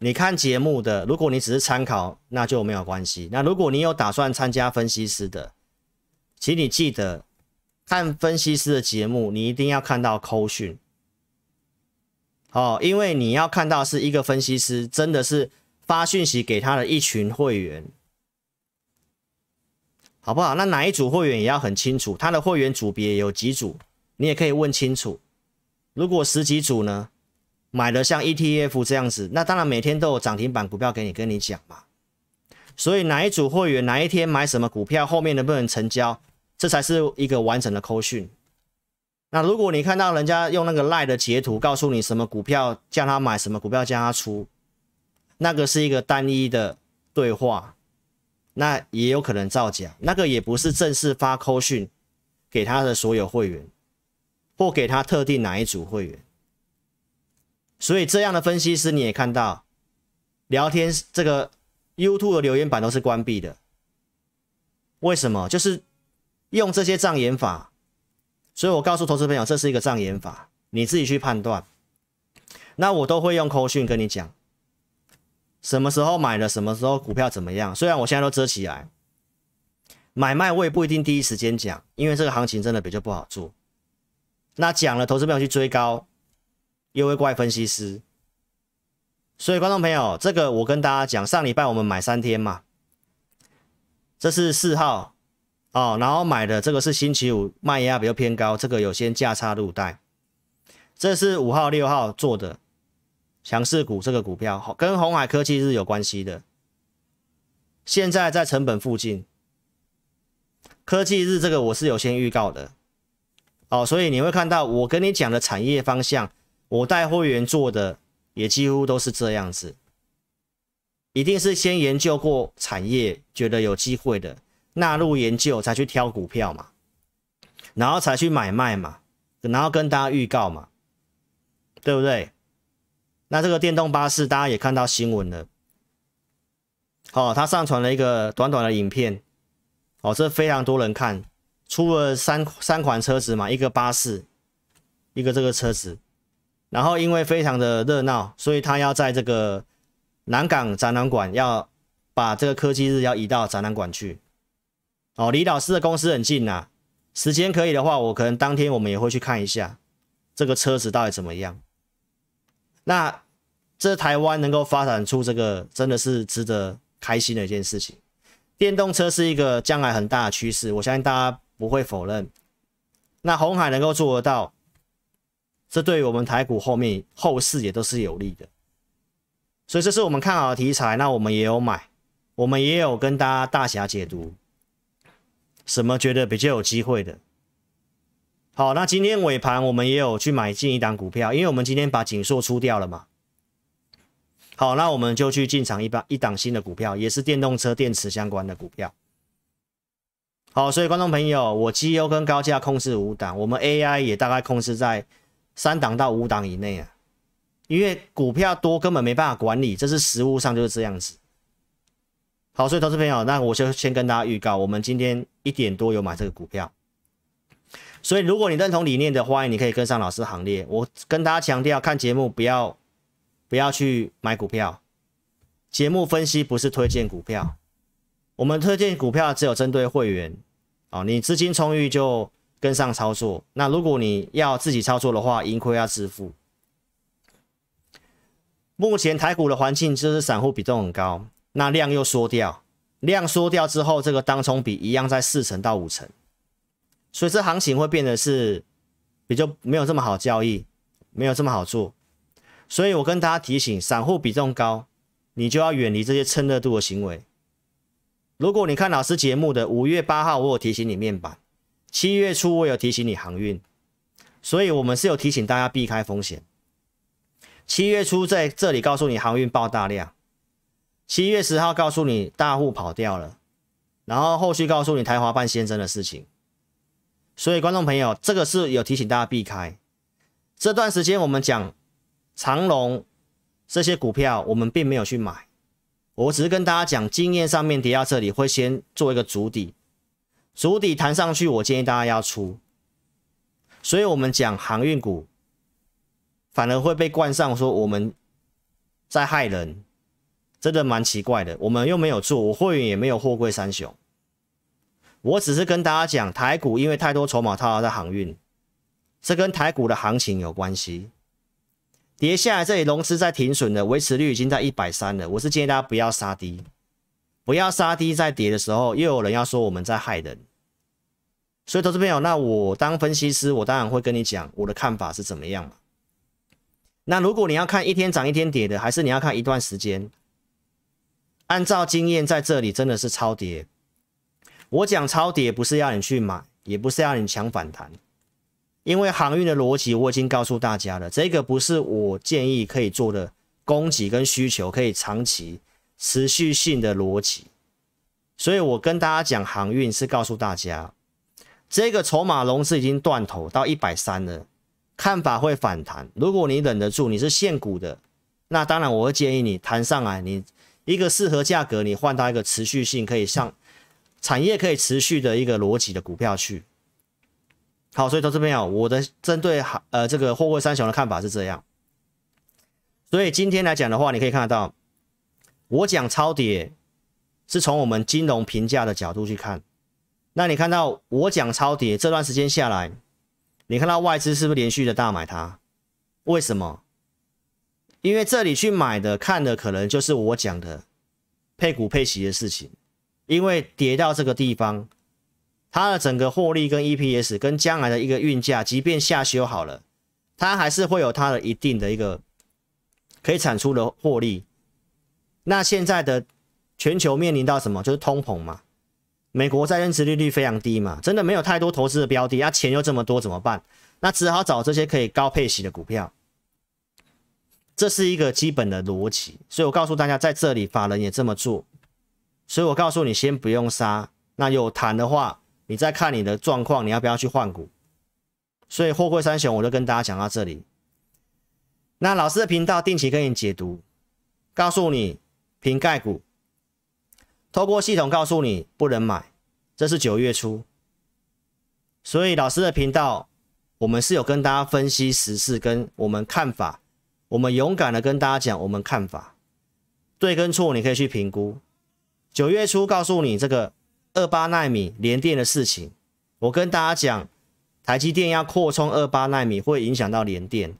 你看节目的，如果你只是参考，那就没有关系。那如果你有打算参加分析师的，请你记得看分析师的节目，你一定要看到扣讯哦，因为你要看到是一个分析师真的是发讯息给他的一群会员。好不好？那哪一组会员也要很清楚，他的会员组别有几组，你也可以问清楚。如果十几组呢，买的像 ETF 这样子，那当然每天都有涨停板股票给你跟你讲嘛。所以哪一组会员哪一天买什么股票，后面能不能成交，这才是一个完整的扣讯。那如果你看到人家用那个赖的截图告诉你什么股票叫他买，什么股票叫他出，那个是一个单一的对话。那也有可能造假，那个也不是正式发扣讯给他的所有会员，或给他特定哪一组会员。所以这样的分析师你也看到，聊天这个 YouTube 的留言板都是关闭的，为什么？就是用这些障眼法。所以我告诉投资朋友，这是一个障眼法，你自己去判断。那我都会用扣讯跟你讲。什么时候买的？什么时候股票怎么样？虽然我现在都遮起来，买卖我也不一定第一时间讲，因为这个行情真的比较不好做。那讲了，投资朋友去追高，又会怪分析师。所以观众朋友，这个我跟大家讲，上礼拜我们买三天嘛，这是四号哦，然后买的这个是星期五，卖压比较偏高，这个有些价差入袋，这是五号六号做的。强势股这个股票跟红海科技日有关系的，现在在成本附近。科技日这个我是有先预告的，哦，所以你会看到我跟你讲的产业方向，我带会员做的也几乎都是这样子，一定是先研究过产业，觉得有机会的，纳入研究才去挑股票嘛，然后才去买卖嘛，然后跟大家预告嘛，对不对？那这个电动巴士，大家也看到新闻了，哦，他上传了一个短短的影片，哦，这非常多人看，出了三三款车子嘛，一个巴士，一个这个车子，然后因为非常的热闹，所以他要在这个南港展览馆要把这个科技日要移到展览馆去，哦，离老师的公司很近呐，时间可以的话，我可能当天我们也会去看一下这个车子到底怎么样，那。这台湾能够发展出这个，真的是值得开心的一件事情。电动车是一个将来很大的趋势，我相信大家不会否认。那红海能够做得到，这对于我们台股后面后市也都是有利的。所以这是我们看好的题材，那我们也有买，我们也有跟大家大侠解读什么觉得比较有机会的。好，那今天尾盘我们也有去买进一档股票，因为我们今天把锦硕出掉了嘛。好，那我们就去进场一把一档新的股票，也是电动车电池相关的股票。好，所以观众朋友，我机油跟高价控制五档，我们 AI 也大概控制在三档到五档以内啊，因为股票多根本没办法管理，这是实物上就是这样子。好，所以投资朋友，那我就先跟大家预告，我们今天一点多有买这个股票，所以如果你认同理念的话，你可以跟上老师行列。我跟大家强调，看节目不要。不要去买股票，节目分析不是推荐股票，我们推荐股票只有针对会员。哦，你资金充裕就跟上操作。那如果你要自己操作的话，盈亏要自负。目前台股的环境就是散户比重很高，那量又缩掉，量缩掉之后，这个当冲比一样在四成到五成，所以这行情会变得是，比较没有这么好交易，没有这么好做。所以我跟大家提醒，散户比重高，你就要远离这些蹭热度的行为。如果你看老师节目的五月八号，我有提醒你面板；七月初我有提醒你航运。所以，我们是有提醒大家避开风险。七月初在这里告诉你航运爆大量，七月十号告诉你大户跑掉了，然后后续告诉你台华办先生的事情。所以，观众朋友，这个是有提醒大家避开这段时间。我们讲。长龙这些股票我们并没有去买，我只是跟大家讲经验上面叠加，这里会先做一个足底，足底弹上去，我建议大家要出。所以我们讲航运股，反而会被冠上说我们在害人，真的蛮奇怪的。我们又没有做，我会员也没有货柜三雄，我只是跟大家讲台股，因为太多筹码套在航运，这跟台股的行情有关系。跌下来，这里融资在停损的维持率已经在一百三了。我是建议大家不要杀低，不要杀低，在跌的时候又有人要说我们在害人。所以，投资朋友，那我当分析师，我当然会跟你讲我的看法是怎么样嘛。那如果你要看一天涨一天跌的，还是你要看一段时间？按照经验，在这里真的是超跌。我讲超跌，不是要你去买，也不是要你抢反弹。因为航运的逻辑我已经告诉大家了，这个不是我建议可以做的供给跟需求可以长期持续性的逻辑，所以我跟大家讲航运是告诉大家，这个筹码龙是已经断头到一百三了，看法会反弹。如果你忍得住，你是现股的，那当然我会建议你弹上来，你一个适合价格，你换到一个持续性可以上产业可以持续的一个逻辑的股票去。好，所以，到这边啊，我的针对呃这个货柜三雄的看法是这样。所以今天来讲的话，你可以看得到，我讲超跌，是从我们金融评价的角度去看。那你看到我讲超跌这段时间下来，你看到外资是不是连续的大买它？为什么？因为这里去买的，看的可能就是我讲的配股配息的事情，因为跌到这个地方。它的整个获利跟 EPS 跟将来的一个运价，即便下修好了，它还是会有它的一定的一个可以产出的获利。那现在的全球面临到什么？就是通膨嘛。美国在融资利率非常低嘛，真的没有太多投资的标的，那钱又这么多怎么办？那只好找这些可以高配息的股票。这是一个基本的逻辑，所以我告诉大家，在这里法人也这么做，所以我告诉你先不用杀，那有谈的话。你再看你的状况，你要不要去换股？所以货柜三雄，我就跟大家讲到这里。那老师的频道定期跟你解读，告诉你瓶盖股，透过系统告诉你不能买。这是九月初，所以老师的频道，我们是有跟大家分析时事跟我们看法，我们勇敢的跟大家讲我们看法，对跟错你可以去评估。九月初告诉你这个。二八纳米连电的事情，我跟大家讲，台积电要扩充二八纳米，会影响到连电，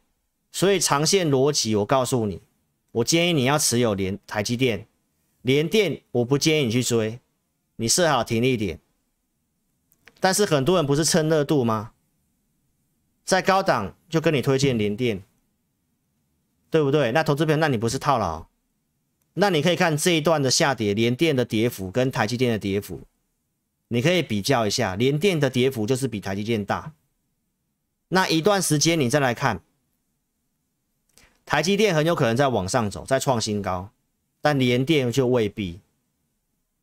所以长线逻辑，我告诉你，我建议你要持有连台积电，连电我不建议你去追，你设好停利点。但是很多人不是蹭热度吗？在高档就跟你推荐连电，对不对？那投资友，那你不是套牢？那你可以看这一段的下跌，连电的跌幅跟台积电的跌幅。你可以比较一下联电的跌幅，就是比台积电大。那一段时间，你再来看，台积电很有可能在往上走，在创新高，但联电就未必。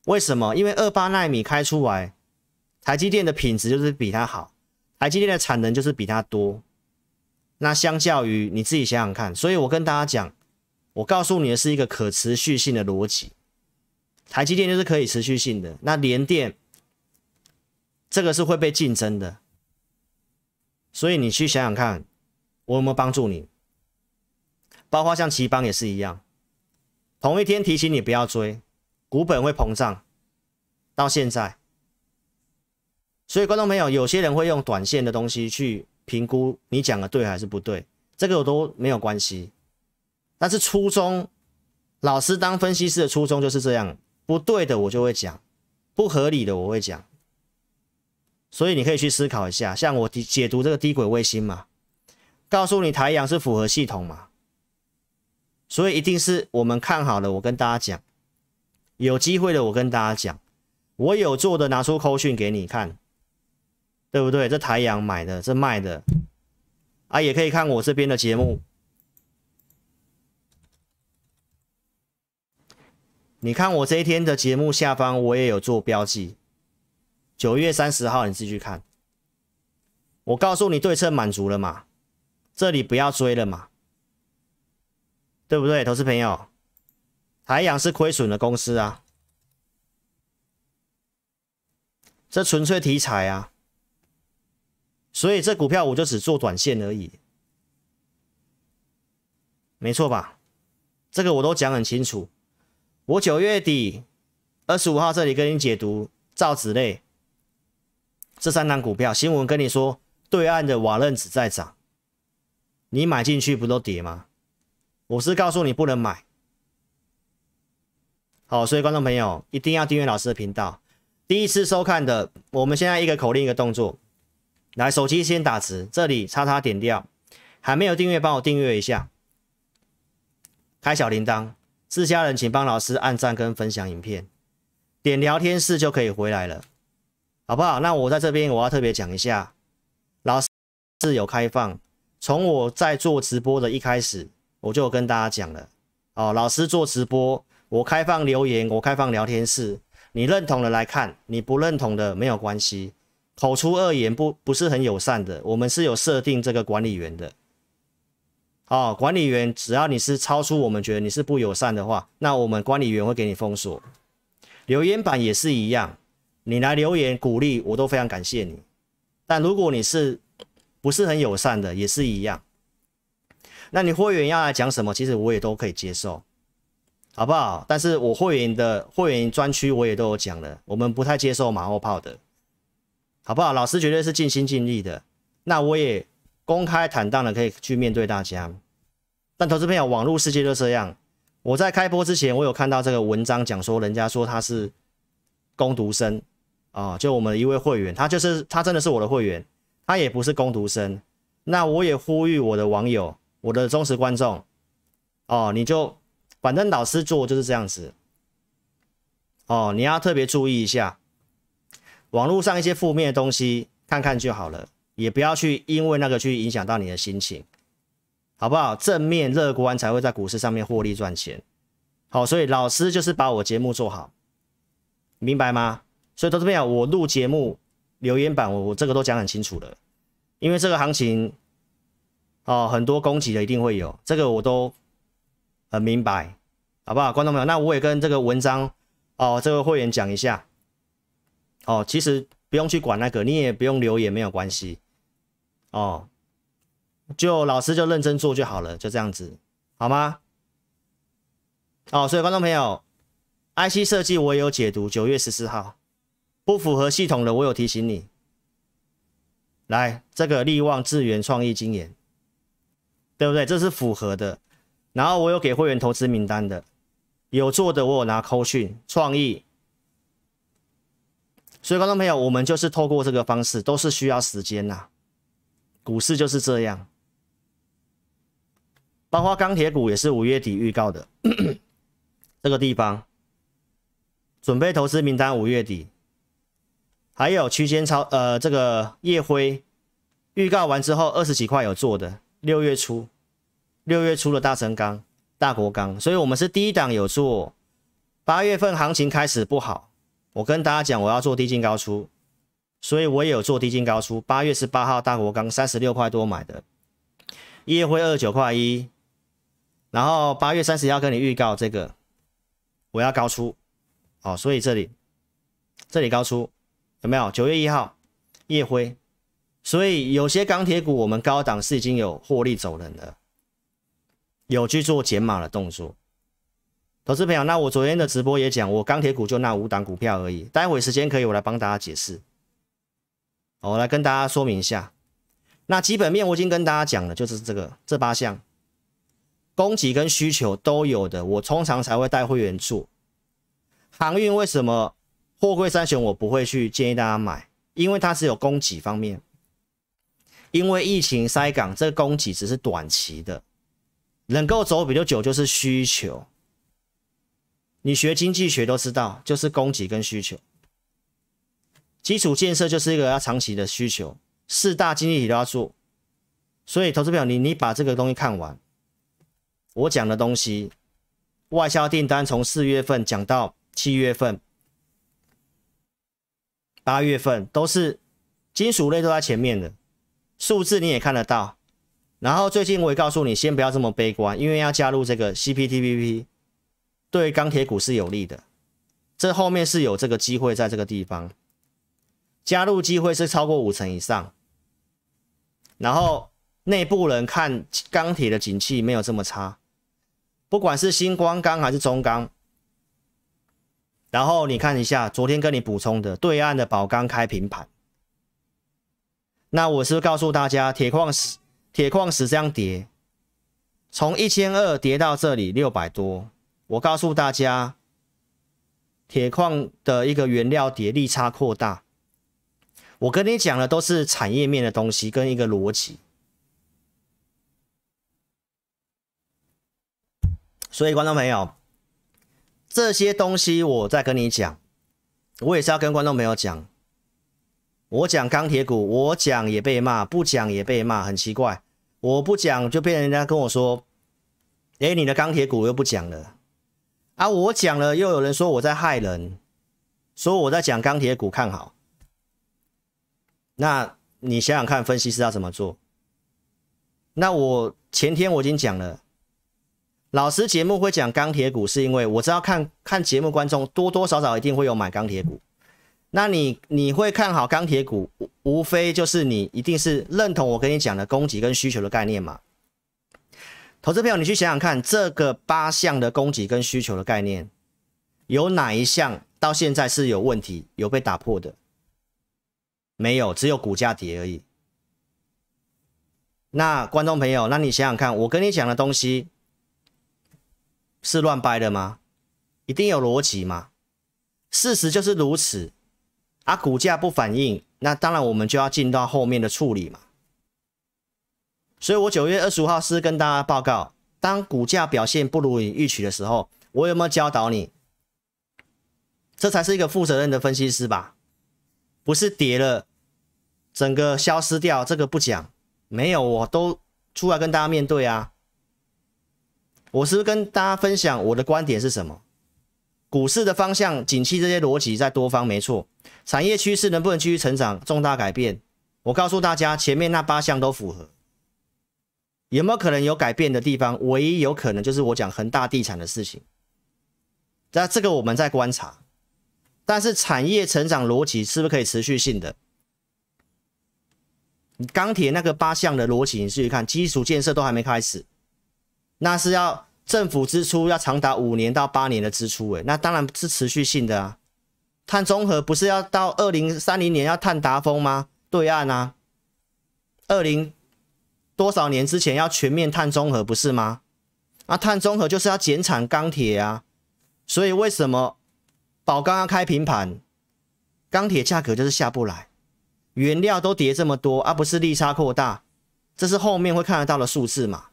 为什么？因为二八纳米开出来，台积电的品质就是比它好，台积电的产能就是比它多。那相较于你自己想想看，所以我跟大家讲，我告诉你的是一个可持续性的逻辑，台积电就是可以持续性的，那联电。这个是会被竞争的，所以你去想想看，我有没有帮助你？包括像奇邦也是一样，同一天提醒你不要追，股本会膨胀到现在。所以观众朋友，有些人会用短线的东西去评估你讲的对还是不对，这个我都没有关系。但是初衷，老师当分析师的初衷就是这样，不对的我就会讲，不合理的我会讲。所以你可以去思考一下，像我解解读这个低轨卫星嘛，告诉你太阳是符合系统嘛，所以一定是我们看好了，我跟大家讲，有机会的我跟大家讲，我有做的拿出扣讯给你看，对不对？这太阳买的，这卖的，啊，也可以看我这边的节目，你看我这一天的节目下方我也有做标记。九月三十号，你自己去看。我告诉你，对策满足了嘛？这里不要追了嘛？对不对，投资朋友？台阳是亏损的公司啊，这纯粹题材啊。所以这股票我就只做短线而已，没错吧？这个我都讲很清楚。我九月底二十五号这里跟你解读造纸类。这三档股票，新闻跟你说，对岸的瓦楞子在涨，你买进去不都跌吗？我是告诉你不能买。好，所以观众朋友一定要订阅老师的频道。第一次收看的，我们现在一个口令一个动作，来，手机先打直，这里叉叉点掉，还没有订阅，帮我订阅一下，开小铃铛，自家人请帮老师按赞跟分享影片，点聊天室就可以回来了。好不好？那我在这边我要特别讲一下，老师有开放。从我在做直播的一开始，我就跟大家讲了哦。老师做直播，我开放留言，我开放聊天室。你认同的来看，你不认同的没有关系。口出恶言不不是很友善的，我们是有设定这个管理员的。哦，管理员只要你是超出我们觉得你是不友善的话，那我们管理员会给你封锁。留言板也是一样。你来留言鼓励，我都非常感谢你。但如果你是，不是很友善的，也是一样。那你会员要来讲什么，其实我也都可以接受，好不好？但是我会员的会员专区我也都有讲了，我们不太接受马后炮的，好不好？老师绝对是尽心尽力的，那我也公开坦荡的可以去面对大家。但投资朋友，网络世界就这样。我在开播之前，我有看到这个文章讲说，人家说他是。攻读生啊，就我们的一位会员，他就是他真的是我的会员，他也不是攻读生。那我也呼吁我的网友，我的忠实观众，哦，你就反正老师做就是这样子，哦，你要特别注意一下，网络上一些负面的东西，看看就好了，也不要去因为那个去影响到你的心情，好不好？正面乐观才会在股市上面获利赚钱。好，所以老师就是把我节目做好。明白吗？所以投这朋友，我录节目留言板，我我这个都讲很清楚了。因为这个行情，哦，很多攻击的一定会有，这个我都很明白，好不好？观众朋友，那我也跟这个文章哦，这个会员讲一下，哦，其实不用去管那个，你也不用留言没有关系，哦，就老师就认真做就好了，就这样子，好吗？哦，所有观众朋友。IC 设计我也有解读，九月十四号不符合系统的，我有提醒你。来，这个力旺智源创意金研，对不对？这是符合的。然后我有给会员投资名单的，有做的我有拿扣讯创意。所以，观众朋友，我们就是透过这个方式，都是需要时间呐。股市就是这样，包括钢铁股也是五月底预告的 这个地方。准备投资名单五月底，还有区间超呃这个夜辉预告完之后二十几块有做的六月初，六月初的大成钢、大国钢，所以我们是第一档有做。八月份行情开始不好，我跟大家讲我要做低进高出，所以我也有做低进高出。八月十八号大国钢三十六块多买的，夜辉二十九块一，然后八月三十一号跟你预告这个，我要高出。哦，所以这里，这里高出有没有？九月一号，夜辉。所以有些钢铁股，我们高档是已经有获利走人了，有去做减码的动作。投资朋友，那我昨天的直播也讲，我钢铁股就那五档股票而已。待会时间可以，我来帮大家解释。我来跟大家说明一下，那基本面我已经跟大家讲了，就是这个这八项，供给跟需求都有的，我通常才会带会员做。航运为什么货柜三雄？我不会去建议大家买，因为它只有供给方面，因为疫情塞港，这个供给只是短期的，能够走比较久就是需求。你学经济学都知道，就是供给跟需求。基础建设就是一个要长期的需求，四大经济体都要做。所以投资友，你你把这个东西看完，我讲的东西，外销订单从四月份讲到。七月份、八月份都是金属类都在前面的数字，你也看得到。然后最近我也告诉你，先不要这么悲观，因为要加入这个 CPTPP，对钢铁股是有利的。这后面是有这个机会，在这个地方加入机会是超过五成以上。然后内部人看钢铁的景气没有这么差，不管是新光钢还是中钢。然后你看一下，昨天跟你补充的对岸的宝钢开平盘，那我是不是告诉大家，铁矿石铁矿石这样跌，从一千二跌到这里六百多，我告诉大家，铁矿的一个原料跌利差扩大，我跟你讲的都是产业面的东西跟一个逻辑，所以观众朋友。这些东西我在跟你讲，我也是要跟观众朋友讲。我讲钢铁股，我讲也被骂，不讲也被骂，很奇怪。我不讲就被人家跟我说：“哎，你的钢铁股又不讲了啊！”我讲了，又有人说我在害人，说我在讲钢铁股看好。那你想想看，分析师要怎么做？那我前天我已经讲了。老师节目会讲钢铁股，是因为我知道看看节目观众多多少少一定会有买钢铁股。那你你会看好钢铁股，无无非就是你一定是认同我跟你讲的供给跟需求的概念嘛？投资朋友，你去想想看，这个八项的供给跟需求的概念，有哪一项到现在是有问题、有被打破的？没有，只有股价跌而已。那观众朋友，那你想想看，我跟你讲的东西。是乱掰的吗？一定有逻辑吗？事实就是如此。啊，股价不反应，那当然我们就要进到后面的处理嘛。所以我九月二十五号是跟大家报告，当股价表现不如你预期的时候，我有没有教导你？这才是一个负责任的分析师吧？不是跌了，整个消失掉，这个不讲，没有，我都出来跟大家面对啊。我是跟大家分享我的观点是什么，股市的方向、景气这些逻辑在多方没错，产业趋势能不能继续成长、重大改变？我告诉大家，前面那八项都符合。有没有可能有改变的地方？唯一有可能就是我讲恒大地产的事情。那这个我们在观察，但是产业成长逻辑是不是可以持续性的？钢铁那个八项的逻辑，你自己看，基础建设都还没开始。那是要政府支出要长达五年到八年的支出，诶，那当然是持续性的啊。碳中和不是要到二零三零年要碳达峰吗？对岸啊，二零多少年之前要全面碳中和不是吗？啊，碳中和就是要减产钢铁啊，所以为什么宝钢要开平盘？钢铁价格就是下不来，原料都跌这么多啊，不是利差扩大？这是后面会看得到的数字嘛？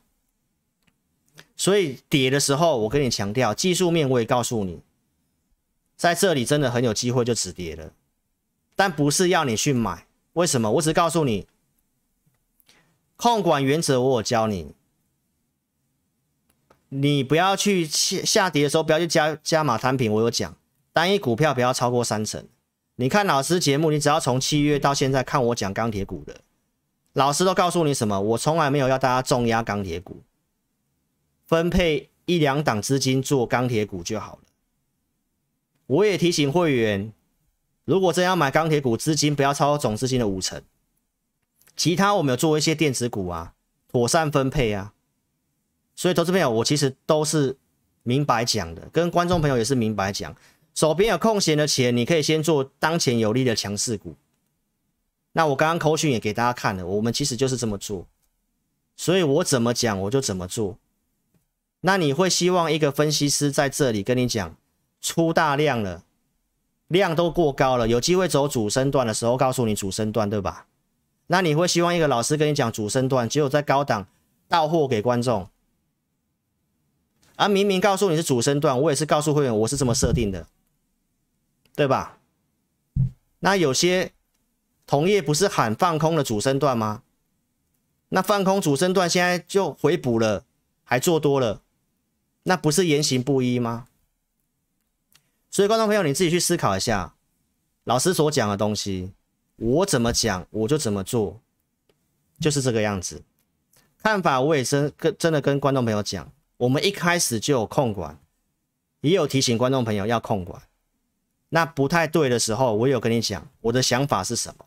所以跌的时候，我跟你强调技术面，我也告诉你，在这里真的很有机会就止跌了，但不是要你去买。为什么？我只告诉你控管原则，我有教你，你不要去下下跌的时候不要去加加码摊平。我有讲，单一股票不要超过三成。你看老师节目，你只要从七月到现在看我讲钢铁股的，老师都告诉你什么？我从来没有要大家重压钢铁股。分配一两档资金做钢铁股就好了。我也提醒会员，如果真要买钢铁股，资金不要超过总资金的五成。其他我们有做一些电子股啊，妥善分配啊。所以投资朋友，我其实都是明白讲的，跟观众朋友也是明白讲。手边有空闲的钱，你可以先做当前有利的强势股。那我刚刚口讯也给大家看了，我们其实就是这么做。所以我怎么讲，我就怎么做。那你会希望一个分析师在这里跟你讲出大量了，量都过高了，有机会走主升段的时候告诉你主升段，对吧？那你会希望一个老师跟你讲主升段，只有在高档到货给观众，而明明告诉你是主升段，我也是告诉会员我是这么设定的，对吧？那有些同业不是喊放空了主升段吗？那放空主升段现在就回补了，还做多了。那不是言行不一吗？所以观众朋友，你自己去思考一下，老师所讲的东西，我怎么讲我就怎么做，就是这个样子。看法我也真跟真的跟观众朋友讲，我们一开始就有控管，也有提醒观众朋友要控管。那不太对的时候，我有跟你讲我的想法是什么。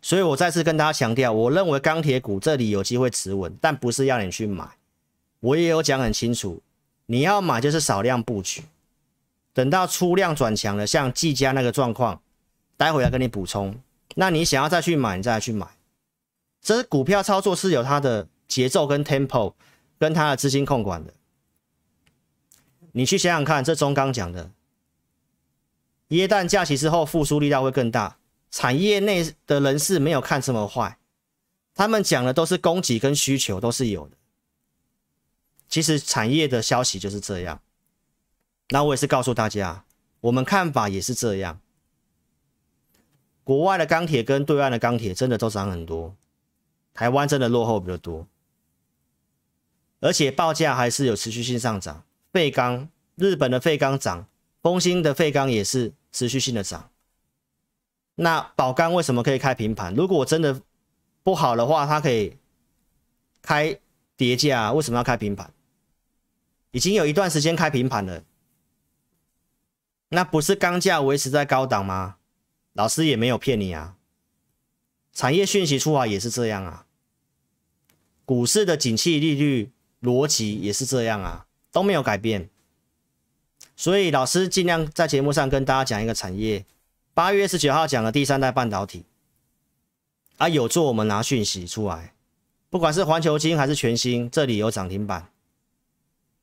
所以我再次跟大家强调，我认为钢铁股这里有机会持稳，但不是要你去买。我也有讲很清楚，你要买就是少量布局，等到出量转强了，像季家那个状况，待会要跟你补充。那你想要再去买，你再去买。这股票操作是有它的节奏跟 tempo，跟它的资金控管的。你去想想看，这中刚讲的，耶旦假期之后复苏力量会更大，产业内的人士没有看这么坏，他们讲的都是供给跟需求都是有的。其实产业的消息就是这样，那我也是告诉大家，我们看法也是这样。国外的钢铁跟对岸的钢铁真的都涨很多，台湾真的落后比较多，而且报价还是有持续性上涨。废钢，日本的废钢涨，丰兴的废钢也是持续性的涨。那宝钢为什么可以开平盘？如果真的不好的话，它可以开。叠加为什么要开平盘？已经有一段时间开平盘了，那不是钢价维持在高档吗？老师也没有骗你啊。产业讯息出来也是这样啊，股市的景气利率逻辑也是这样啊，都没有改变。所以老师尽量在节目上跟大家讲一个产业，八月十九号讲的第三代半导体，啊，有做我们拿讯息出来。不管是环球金还是全新，这里有涨停板。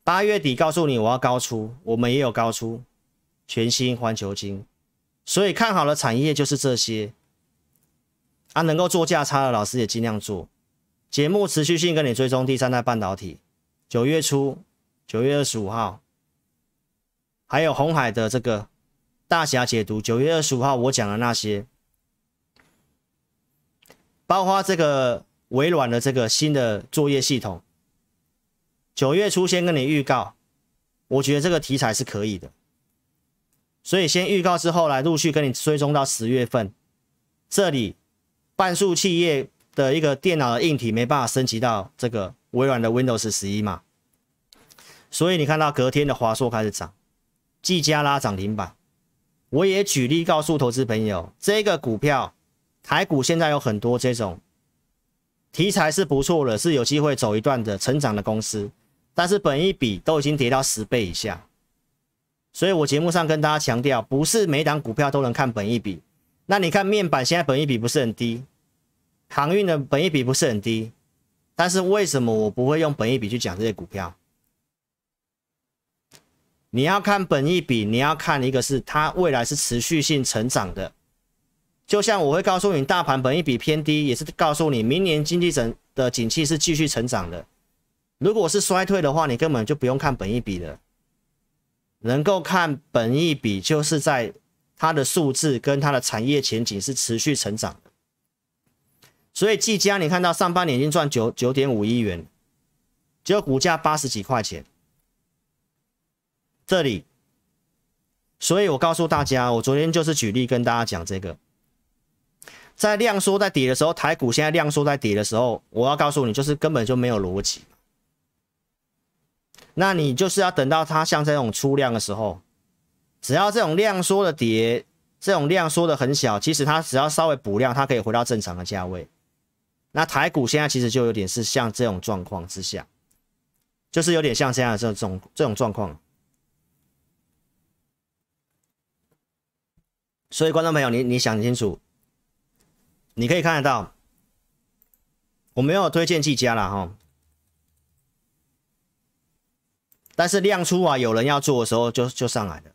八月底告诉你我要高出，我们也有高出，全新环球金。所以看好的产业就是这些，啊，能够做价差的老师也尽量做。节目持续性跟你追踪第三代半导体，九月初，九月二十五号，还有红海的这个大侠解读，九月二十五号我讲的那些，包括这个。微软的这个新的作业系统，九月初先跟你预告，我觉得这个题材是可以的，所以先预告之后来陆续跟你追踪到十月份，这里半数企业的一个电脑的硬体没办法升级到这个微软的 Windows 十一嘛，所以你看到隔天的华硕开始涨，技嘉拉涨停板，我也举例告诉投资朋友，这个股票台股现在有很多这种。题材是不错的，是有机会走一段的成长的公司，但是本一笔都已经跌到十倍以下，所以我节目上跟大家强调，不是每档股票都能看本一笔。那你看面板现在本一笔不是很低，航运的本一笔不是很低，但是为什么我不会用本一笔去讲这些股票？你要看本一笔，你要看一个是它未来是持续性成长的。就像我会告诉你，大盘本益比偏低，也是告诉你明年经济整的景气是继续成长的。如果是衰退的话，你根本就不用看本益比了。能够看本益比，就是在它的数字跟它的产业前景是持续成长的。所以，即将你看到上半年已经赚九九点五亿元，只有股价八十几块钱，这里。所以我告诉大家，我昨天就是举例跟大家讲这个。在量缩在跌的时候，台股现在量缩在跌的时候，我要告诉你，就是根本就没有逻辑。那你就是要等到它像这种出量的时候，只要这种量缩的跌，这种量缩的很小，其实它只要稍微补量，它可以回到正常的价位。那台股现在其实就有点是像这种状况之下，就是有点像这样这种这种状况。所以，观众朋友，你你想清楚。你可以看得到，我没有推荐技嘉了哈，但是量出啊，有人要做的时候就就上来了。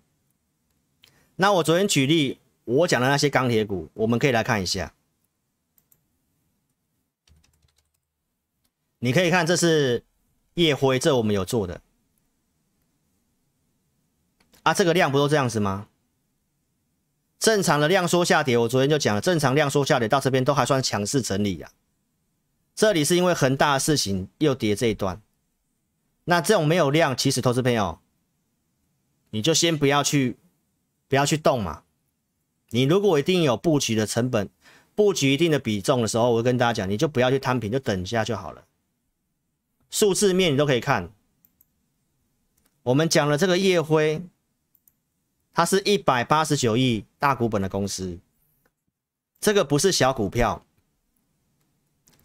那我昨天举例我讲的那些钢铁股，我们可以来看一下。你可以看，这是叶辉，这我们有做的啊，这个量不都这样子吗？正常的量缩下跌，我昨天就讲了，正常量缩下跌到这边都还算强势整理呀。这里是因为恒大的事情又跌这一段，那这种没有量，其实投资朋友你就先不要去不要去动嘛。你如果一定有布局的成本，布局一定的比重的时候，我就跟大家讲，你就不要去摊平，就等一下就好了。数字面你都可以看，我们讲了这个夜辉。它是一百八十九亿大股本的公司，这个不是小股票，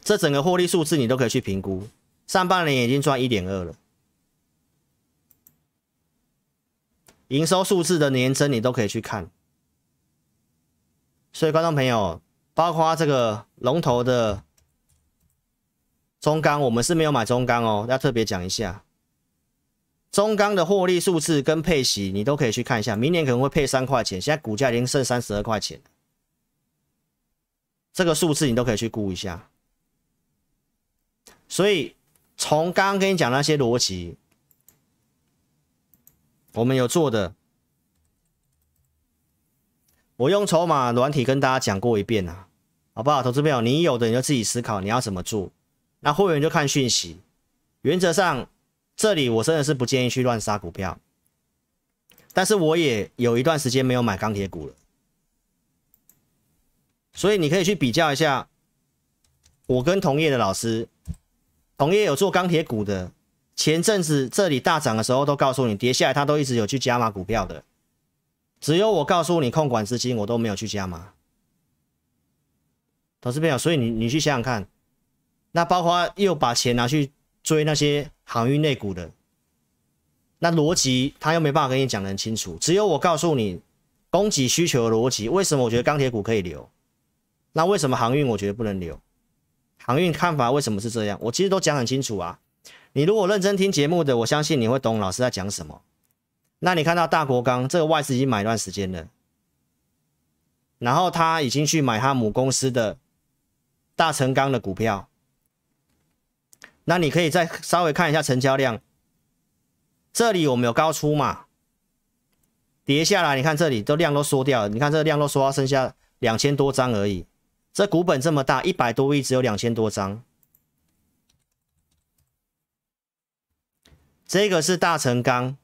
这整个获利数字你都可以去评估。上半年已经赚一点二了，营收数字的年增你都可以去看。所以观众朋友，包括这个龙头的中钢，我们是没有买中钢哦，要特别讲一下。中钢的获利数字跟配息，你都可以去看一下。明年可能会配三块钱，现在股价已经剩三十二块钱这个数字你都可以去估一下。所以从刚刚跟你讲那些逻辑，我们有做的，我用筹码软体跟大家讲过一遍啊，好不好，投资朋友？你有的你就自己思考你要怎么做，那会员就看讯息，原则上。这里我真的是不建议去乱杀股票，但是我也有一段时间没有买钢铁股了，所以你可以去比较一下，我跟同业的老师，同业有做钢铁股的，前阵子这里大涨的时候都告诉你，跌下来他都一直有去加码股票的，只有我告诉你控管资金，我都没有去加码。投资朋友，所以你你去想想看，那包括又把钱拿去。追那些航运内股的，那逻辑他又没办法跟你讲得很清楚。只有我告诉你，供给需求的逻辑，为什么我觉得钢铁股可以留？那为什么航运我觉得不能留？航运看法为什么是这样？我其实都讲很清楚啊。你如果认真听节目的，我相信你会懂老师在讲什么。那你看到大国钢这个外资已经买一段时间了，然后他已经去买他母公司的大成钢的股票。那你可以再稍微看一下成交量，这里我们有高出嘛，跌下来，你看这里都量都缩掉了，你看这个量都缩到剩下两千多张而已，这股本这么大，一百多亿只有两千多张，这个是大成钢，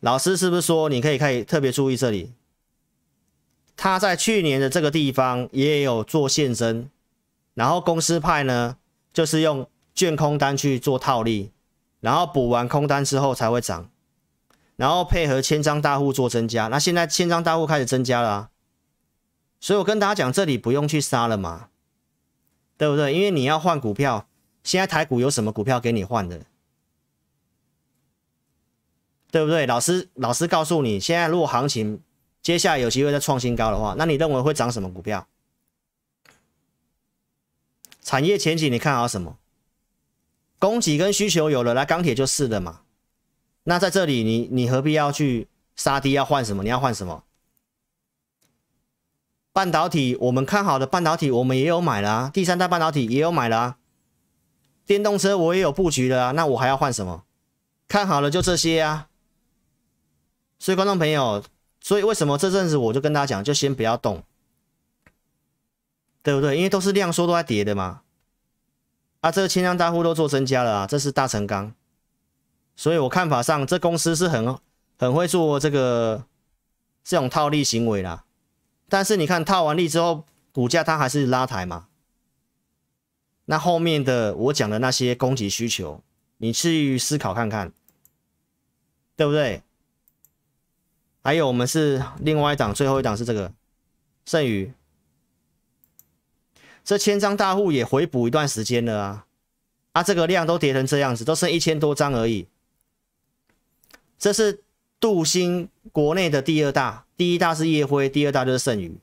老师是不是说你可以可以特别注意这里，他在去年的这个地方也有做现身。然后公司派呢，就是用券空单去做套利，然后补完空单之后才会涨，然后配合千张大户做增加。那现在千张大户开始增加了，所以我跟大家讲，这里不用去杀了嘛，对不对？因为你要换股票，现在台股有什么股票给你换的，对不对？老师，老师告诉你，现在如果行情接下来有机会再创新高的话，那你认为会涨什么股票？产业前景你看好什么？供给跟需求有了，那钢铁就是了嘛。那在这里你你何必要去杀低？要换什么？你要换什么？半导体我们看好的半导体我们也有买了，第三代半导体也有买了，电动车我也有布局了啊。那我还要换什么？看好了就这些啊。所以观众朋友，所以为什么这阵子我就跟大家讲，就先不要动。对不对？因为都是量缩都在跌的嘛，啊，这个千家大户都做增加了啊，这是大成钢，所以我看法上这公司是很很会做这个这种套利行为啦。但是你看套完利之后，股价它还是拉抬嘛，那后面的我讲的那些供给需求，你去思考看看，对不对？还有我们是另外一档，最后一档是这个剩余。这千张大户也回补一段时间了啊！啊，这个量都跌成这样子，都剩一千多张而已。这是杜鑫国内的第二大，第一大是夜辉，第二大就是盛宇。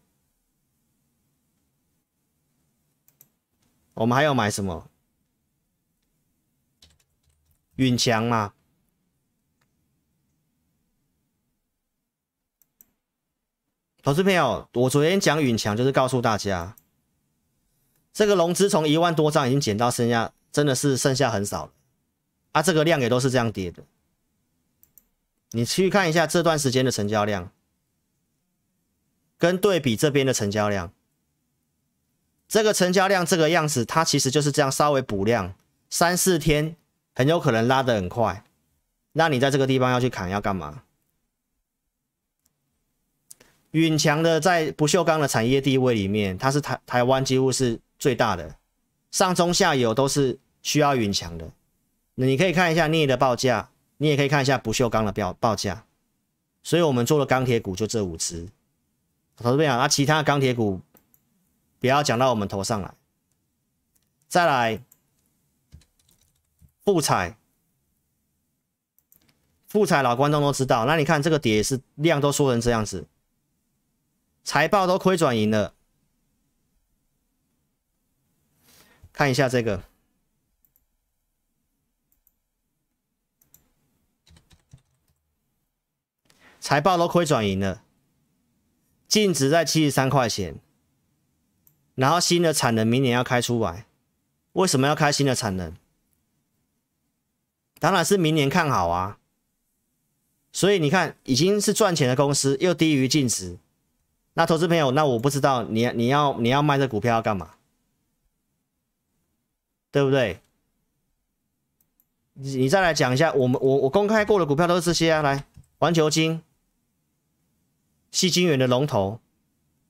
我们还要买什么？允强吗？投师朋友，我昨天讲允强，就是告诉大家。这个融资从一万多张已经减到剩下，真的是剩下很少了。啊，这个量也都是这样跌的。你去看一下这段时间的成交量，跟对比这边的成交量，这个成交量这个样子，它其实就是这样稍微补量，三四天很有可能拉的很快。那你在这个地方要去砍要干嘛？允强的在不锈钢的产业地位里面，它是台台湾几乎是。最大的上中下游都是需要云强的，那你可以看一下镍的报价，你也可以看一下不锈钢的标报价，所以我们做的钢铁股就这五只。头先讲，那其他钢铁股不要讲到我们头上来。再来，复彩，复彩老观众都知道，那你看这个碟是量都缩成这样子，财报都亏转盈了。看一下这个财报，都亏转盈了，净值在七十三块钱，然后新的产能明年要开出来，为什么要开新的产能？当然是明年看好啊。所以你看，已经是赚钱的公司，又低于净值，那投资朋友，那我不知道你你要你要卖这股票要干嘛？对不对？你你再来讲一下，我们我我公开过的股票都是这些啊。来，环球金、西晶元的龙头，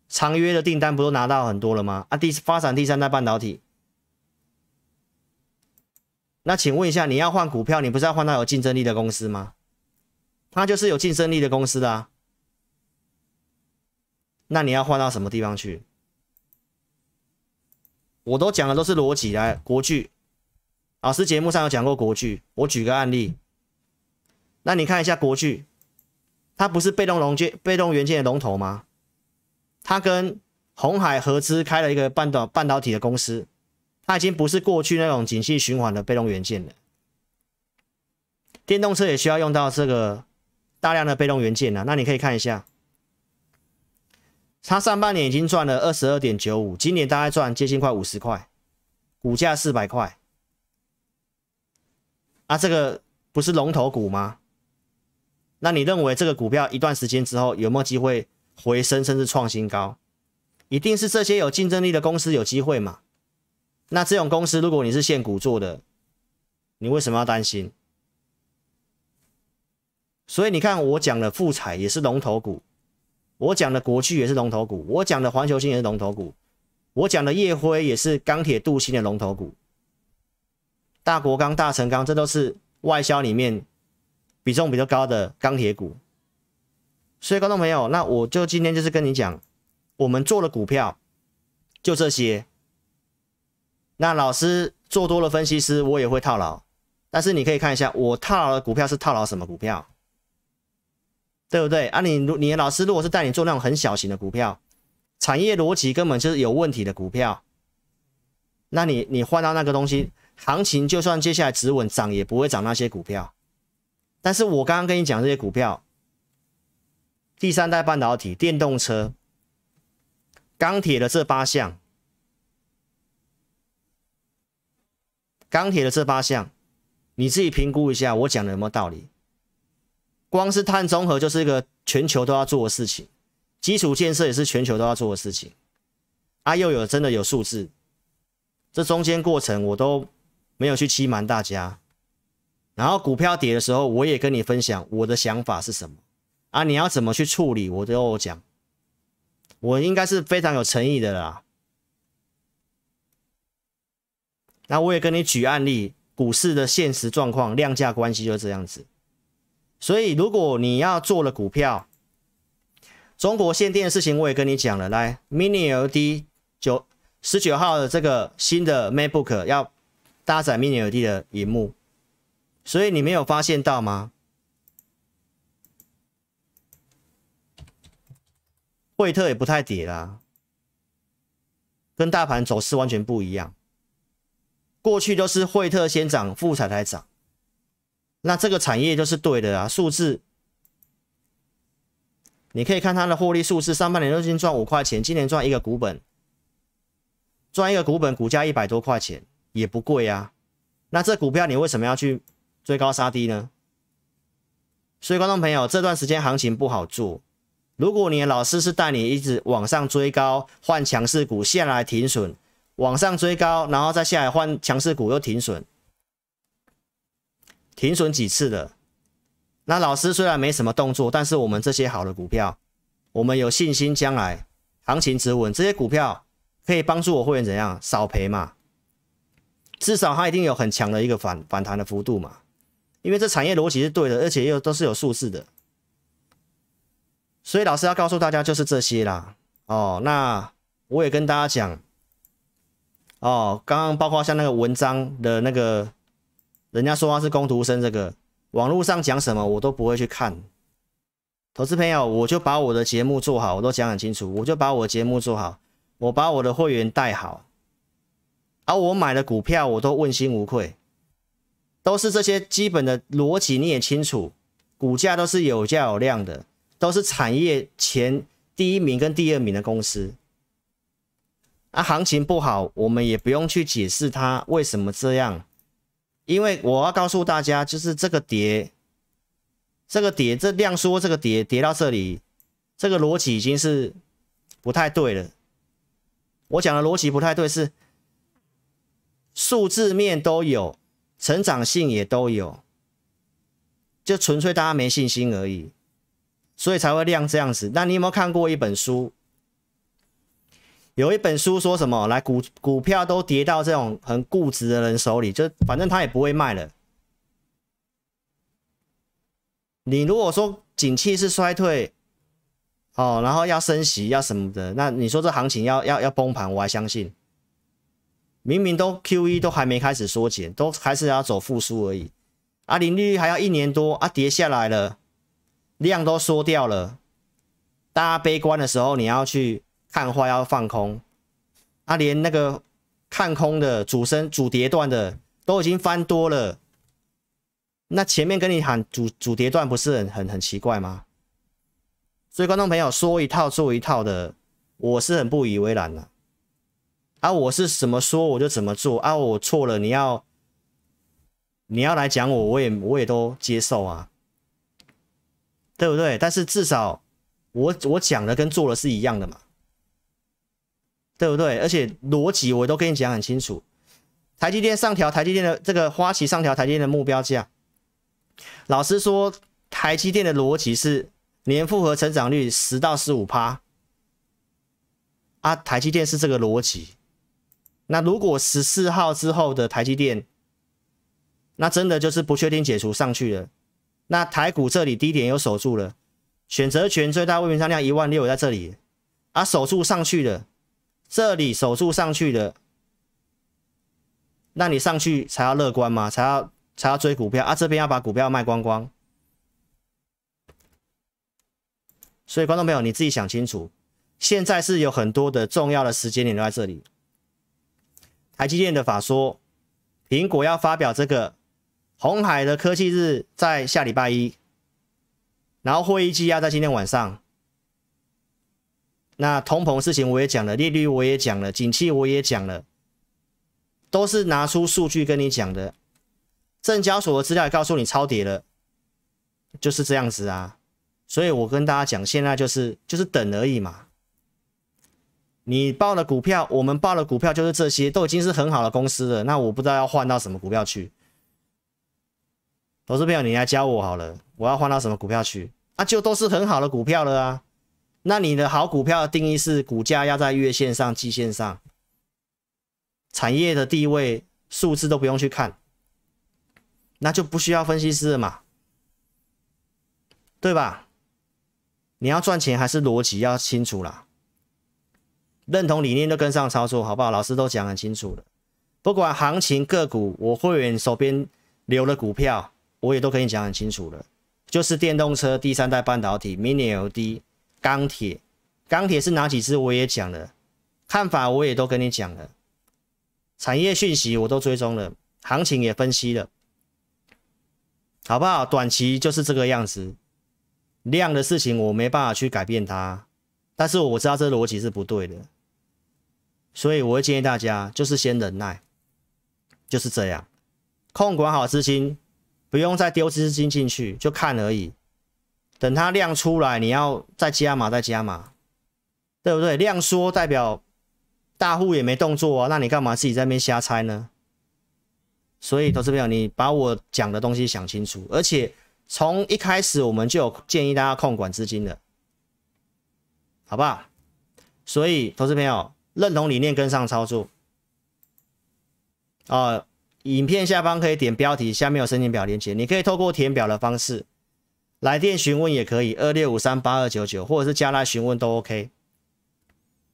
长约的订单不都拿到很多了吗？啊，第发展第三代半导体。那请问一下，你要换股票，你不是要换到有竞争力的公司吗？它就是有竞争力的公司啊。那你要换到什么地方去？我都讲的都是逻辑来，国巨老师节目上有讲过国巨。我举个案例，那你看一下国巨，它不是被动融件、被动元件的龙头吗？它跟红海合资开了一个半导半导体的公司，它已经不是过去那种景气循环的被动元件了。电动车也需要用到这个大量的被动元件呢，那你可以看一下。它上半年已经赚了二十二点九五，今年大概赚接近快五十块，股价四百块，啊，这个不是龙头股吗？那你认为这个股票一段时间之后有没有机会回升，甚至创新高？一定是这些有竞争力的公司有机会嘛？那这种公司，如果你是现股做的，你为什么要担心？所以你看，我讲的复彩也是龙头股。我讲的国巨也是龙头股，我讲的环球星也是龙头股，我讲的夜辉也是钢铁镀锌的龙头股，大国钢、大成钢，这都是外销里面比重比较高的钢铁股。所以，观众朋友，那我就今天就是跟你讲，我们做的股票就这些。那老师做多了，分析师我也会套牢，但是你可以看一下，我套牢的股票是套牢什么股票？对不对啊？你如你的老师如果是带你做那种很小型的股票，产业逻辑根本就是有问题的股票，那你你换到那个东西，行情就算接下来止稳涨也不会涨那些股票。但是我刚刚跟你讲这些股票，第三代半导体、电动车、钢铁的这八项，钢铁的这八项，你自己评估一下，我讲的有没有道理？光是碳中和就是一个全球都要做的事情，基础建设也是全球都要做的事情。啊，又有真的有数字，这中间过程我都没有去欺瞒大家。然后股票跌的时候，我也跟你分享我的想法是什么啊，你要怎么去处理，我都讲。我应该是非常有诚意的啦。那我也跟你举案例，股市的现实状况、量价关系就是这样子。所以，如果你要做了股票，中国限电的事情，我也跟你讲了。来，Mini LED 九十九号的这个新的 MacBook 要搭载 Mini LED 的荧幕，所以你没有发现到吗？惠特也不太跌啦，跟大盘走势完全不一样。过去都是惠特先涨，富彩才涨。那这个产业就是对的啊，数字，你可以看它的获利数字，上半年都已经赚五块钱，今年赚一个股本，赚一个股本，股价一百多块钱也不贵呀。那这股票你为什么要去追高杀低呢？所以观众朋友，这段时间行情不好做，如果你的老师是带你一直往上追高换强势股，下来停损，往上追高，然后再下来换强势股又停损。停损几次的？那老师虽然没什么动作，但是我们这些好的股票，我们有信心将来行情止稳，这些股票可以帮助我会员怎样少赔嘛？至少它一定有很强的一个反反弹的幅度嘛？因为这产业逻辑是对的，而且又都是有数字的。所以老师要告诉大家就是这些啦。哦，那我也跟大家讲，哦，刚刚包括像那个文章的那个。人家说他是工读生，这个网络上讲什么我都不会去看。投资朋友，我就把我的节目做好，我都讲很清楚，我就把我节目做好，我把我的会员带好，啊，我买的股票我都问心无愧，都是这些基本的逻辑你也清楚，股价都是有价有量的，都是产业前第一名跟第二名的公司。啊，行情不好，我们也不用去解释它为什么这样。因为我要告诉大家，就是这个碟这个碟，这量缩，这个碟，叠到这里，这个逻辑已经是不太对了。我讲的逻辑不太对，是数字面都有，成长性也都有，就纯粹大家没信心而已，所以才会量这样子。那你有没有看过一本书？有一本书说什么来股股票都跌到这种很固执的人手里，就反正他也不会卖了。你如果说景气是衰退，哦，然后要升息要什么的，那你说这行情要要要崩盘，我还相信。明明都 Q 一都还没开始缩减，都还是要走复苏而已。啊，零利率还要一年多啊，跌下来了，量都缩掉了。大家悲观的时候，你要去。看坏要放空，啊，连那个看空的主升主跌段的都已经翻多了，那前面跟你喊主主跌段不是很很很奇怪吗？所以观众朋友说一套做一套的，我是很不以为然的。啊，我是怎么说我就怎么做啊，我错了，你要你要来讲我，我也我也都接受啊，对不对？但是至少我我讲的跟做的是一样的嘛。对不对？而且逻辑我都跟你讲很清楚。台积电上调，台积电的这个花旗上调台积电的目标价。老实说，台积电的逻辑是年复合成长率十到十五趴啊。台积电是这个逻辑。那如果十四号之后的台积电，那真的就是不确定解除上去了。那台股这里低点又守住了，选择权最大未平仓量一万六在这里啊，守住上去了。这里守住上去的，那你上去才要乐观吗？才要才要追股票啊？这边要把股票卖光光。所以观众朋友，你自己想清楚，现在是有很多的重要的时间点在这里。台积电的法说，苹果要发表这个，红海的科技日在下礼拜一，然后会议纪要在今天晚上。那通膨事情我也讲了，利率我也讲了，景气我也讲了，都是拿出数据跟你讲的，证交所的资料也告诉你超跌了，就是这样子啊。所以我跟大家讲，现在就是就是等而已嘛。你报了股票，我们报了股票就是这些，都已经是很好的公司了。那我不知道要换到什么股票去，投资朋友你来教我好了，我要换到什么股票去？那就都是很好的股票了啊。那你的好股票定义是股价要在月线上、季线上，产业的地位、数字都不用去看，那就不需要分析师嘛，对吧？你要赚钱还是逻辑要清楚啦，认同理念都跟上操作好不好？老师都讲很清楚了，不管行情、个股，我会员手边留的股票，我也都跟你讲很清楚了，就是电动车、第三代半导体、mini LED。钢铁，钢铁是哪几只？我也讲了，看法我也都跟你讲了，产业讯息我都追踪了，行情也分析了，好不好？短期就是这个样子，量的事情我没办法去改变它，但是我知道这逻辑是不对的，所以我会建议大家就是先忍耐，就是这样，控管好资金，不用再丢资金进去，就看而已。等它量出来，你要再加码，再加码，对不对？量缩代表大户也没动作啊，那你干嘛自己在那边瞎猜呢？所以，投资朋友，你把我讲的东西想清楚，而且从一开始我们就有建议大家控管资金的，好不好？所以，投资朋友认同理念，跟上操作。啊，影片下方可以点标题，下面有申请表链接，你可以透过填表的方式。来电询问也可以，二六五三八二九九，或者是加来询问都 OK，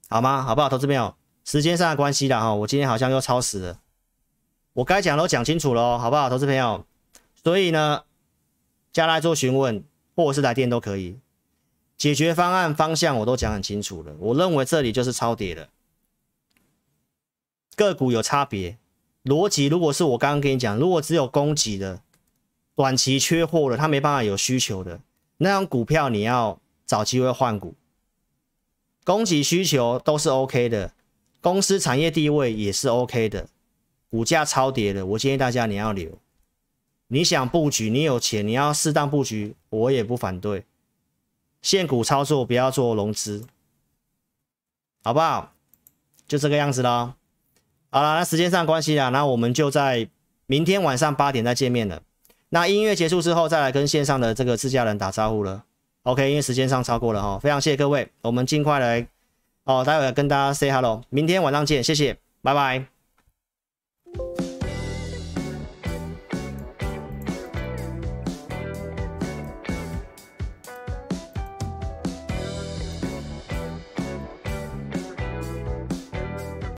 好吗？好不好，投资朋友，时间上的关系啦，哈，我今天好像又超时了，我该讲都讲清楚了，好不好，投资朋友？所以呢，加来做询问或者是来电都可以，解决方案方向我都讲很清楚了，我认为这里就是超跌了，个股有差别，逻辑如果是我刚刚跟你讲，如果只有供给的。短期缺货的，它没办法有需求的那张股票，你要找机会换股，供给需求都是 OK 的，公司产业地位也是 OK 的，股价超跌的，我建议大家你要留。你想布局，你有钱，你要适当布局，我也不反对。现股操作不要做融资，好不好？就这个样子啦。好了，那时间上关系啦，那我们就在明天晚上八点再见面了。那音乐结束之后，再来跟线上的这个自家人打招呼了。OK，因为时间上超过了哈，非常谢谢各位，我们尽快来哦，待会跟大家 say hello，明天晚上见，谢谢，拜拜。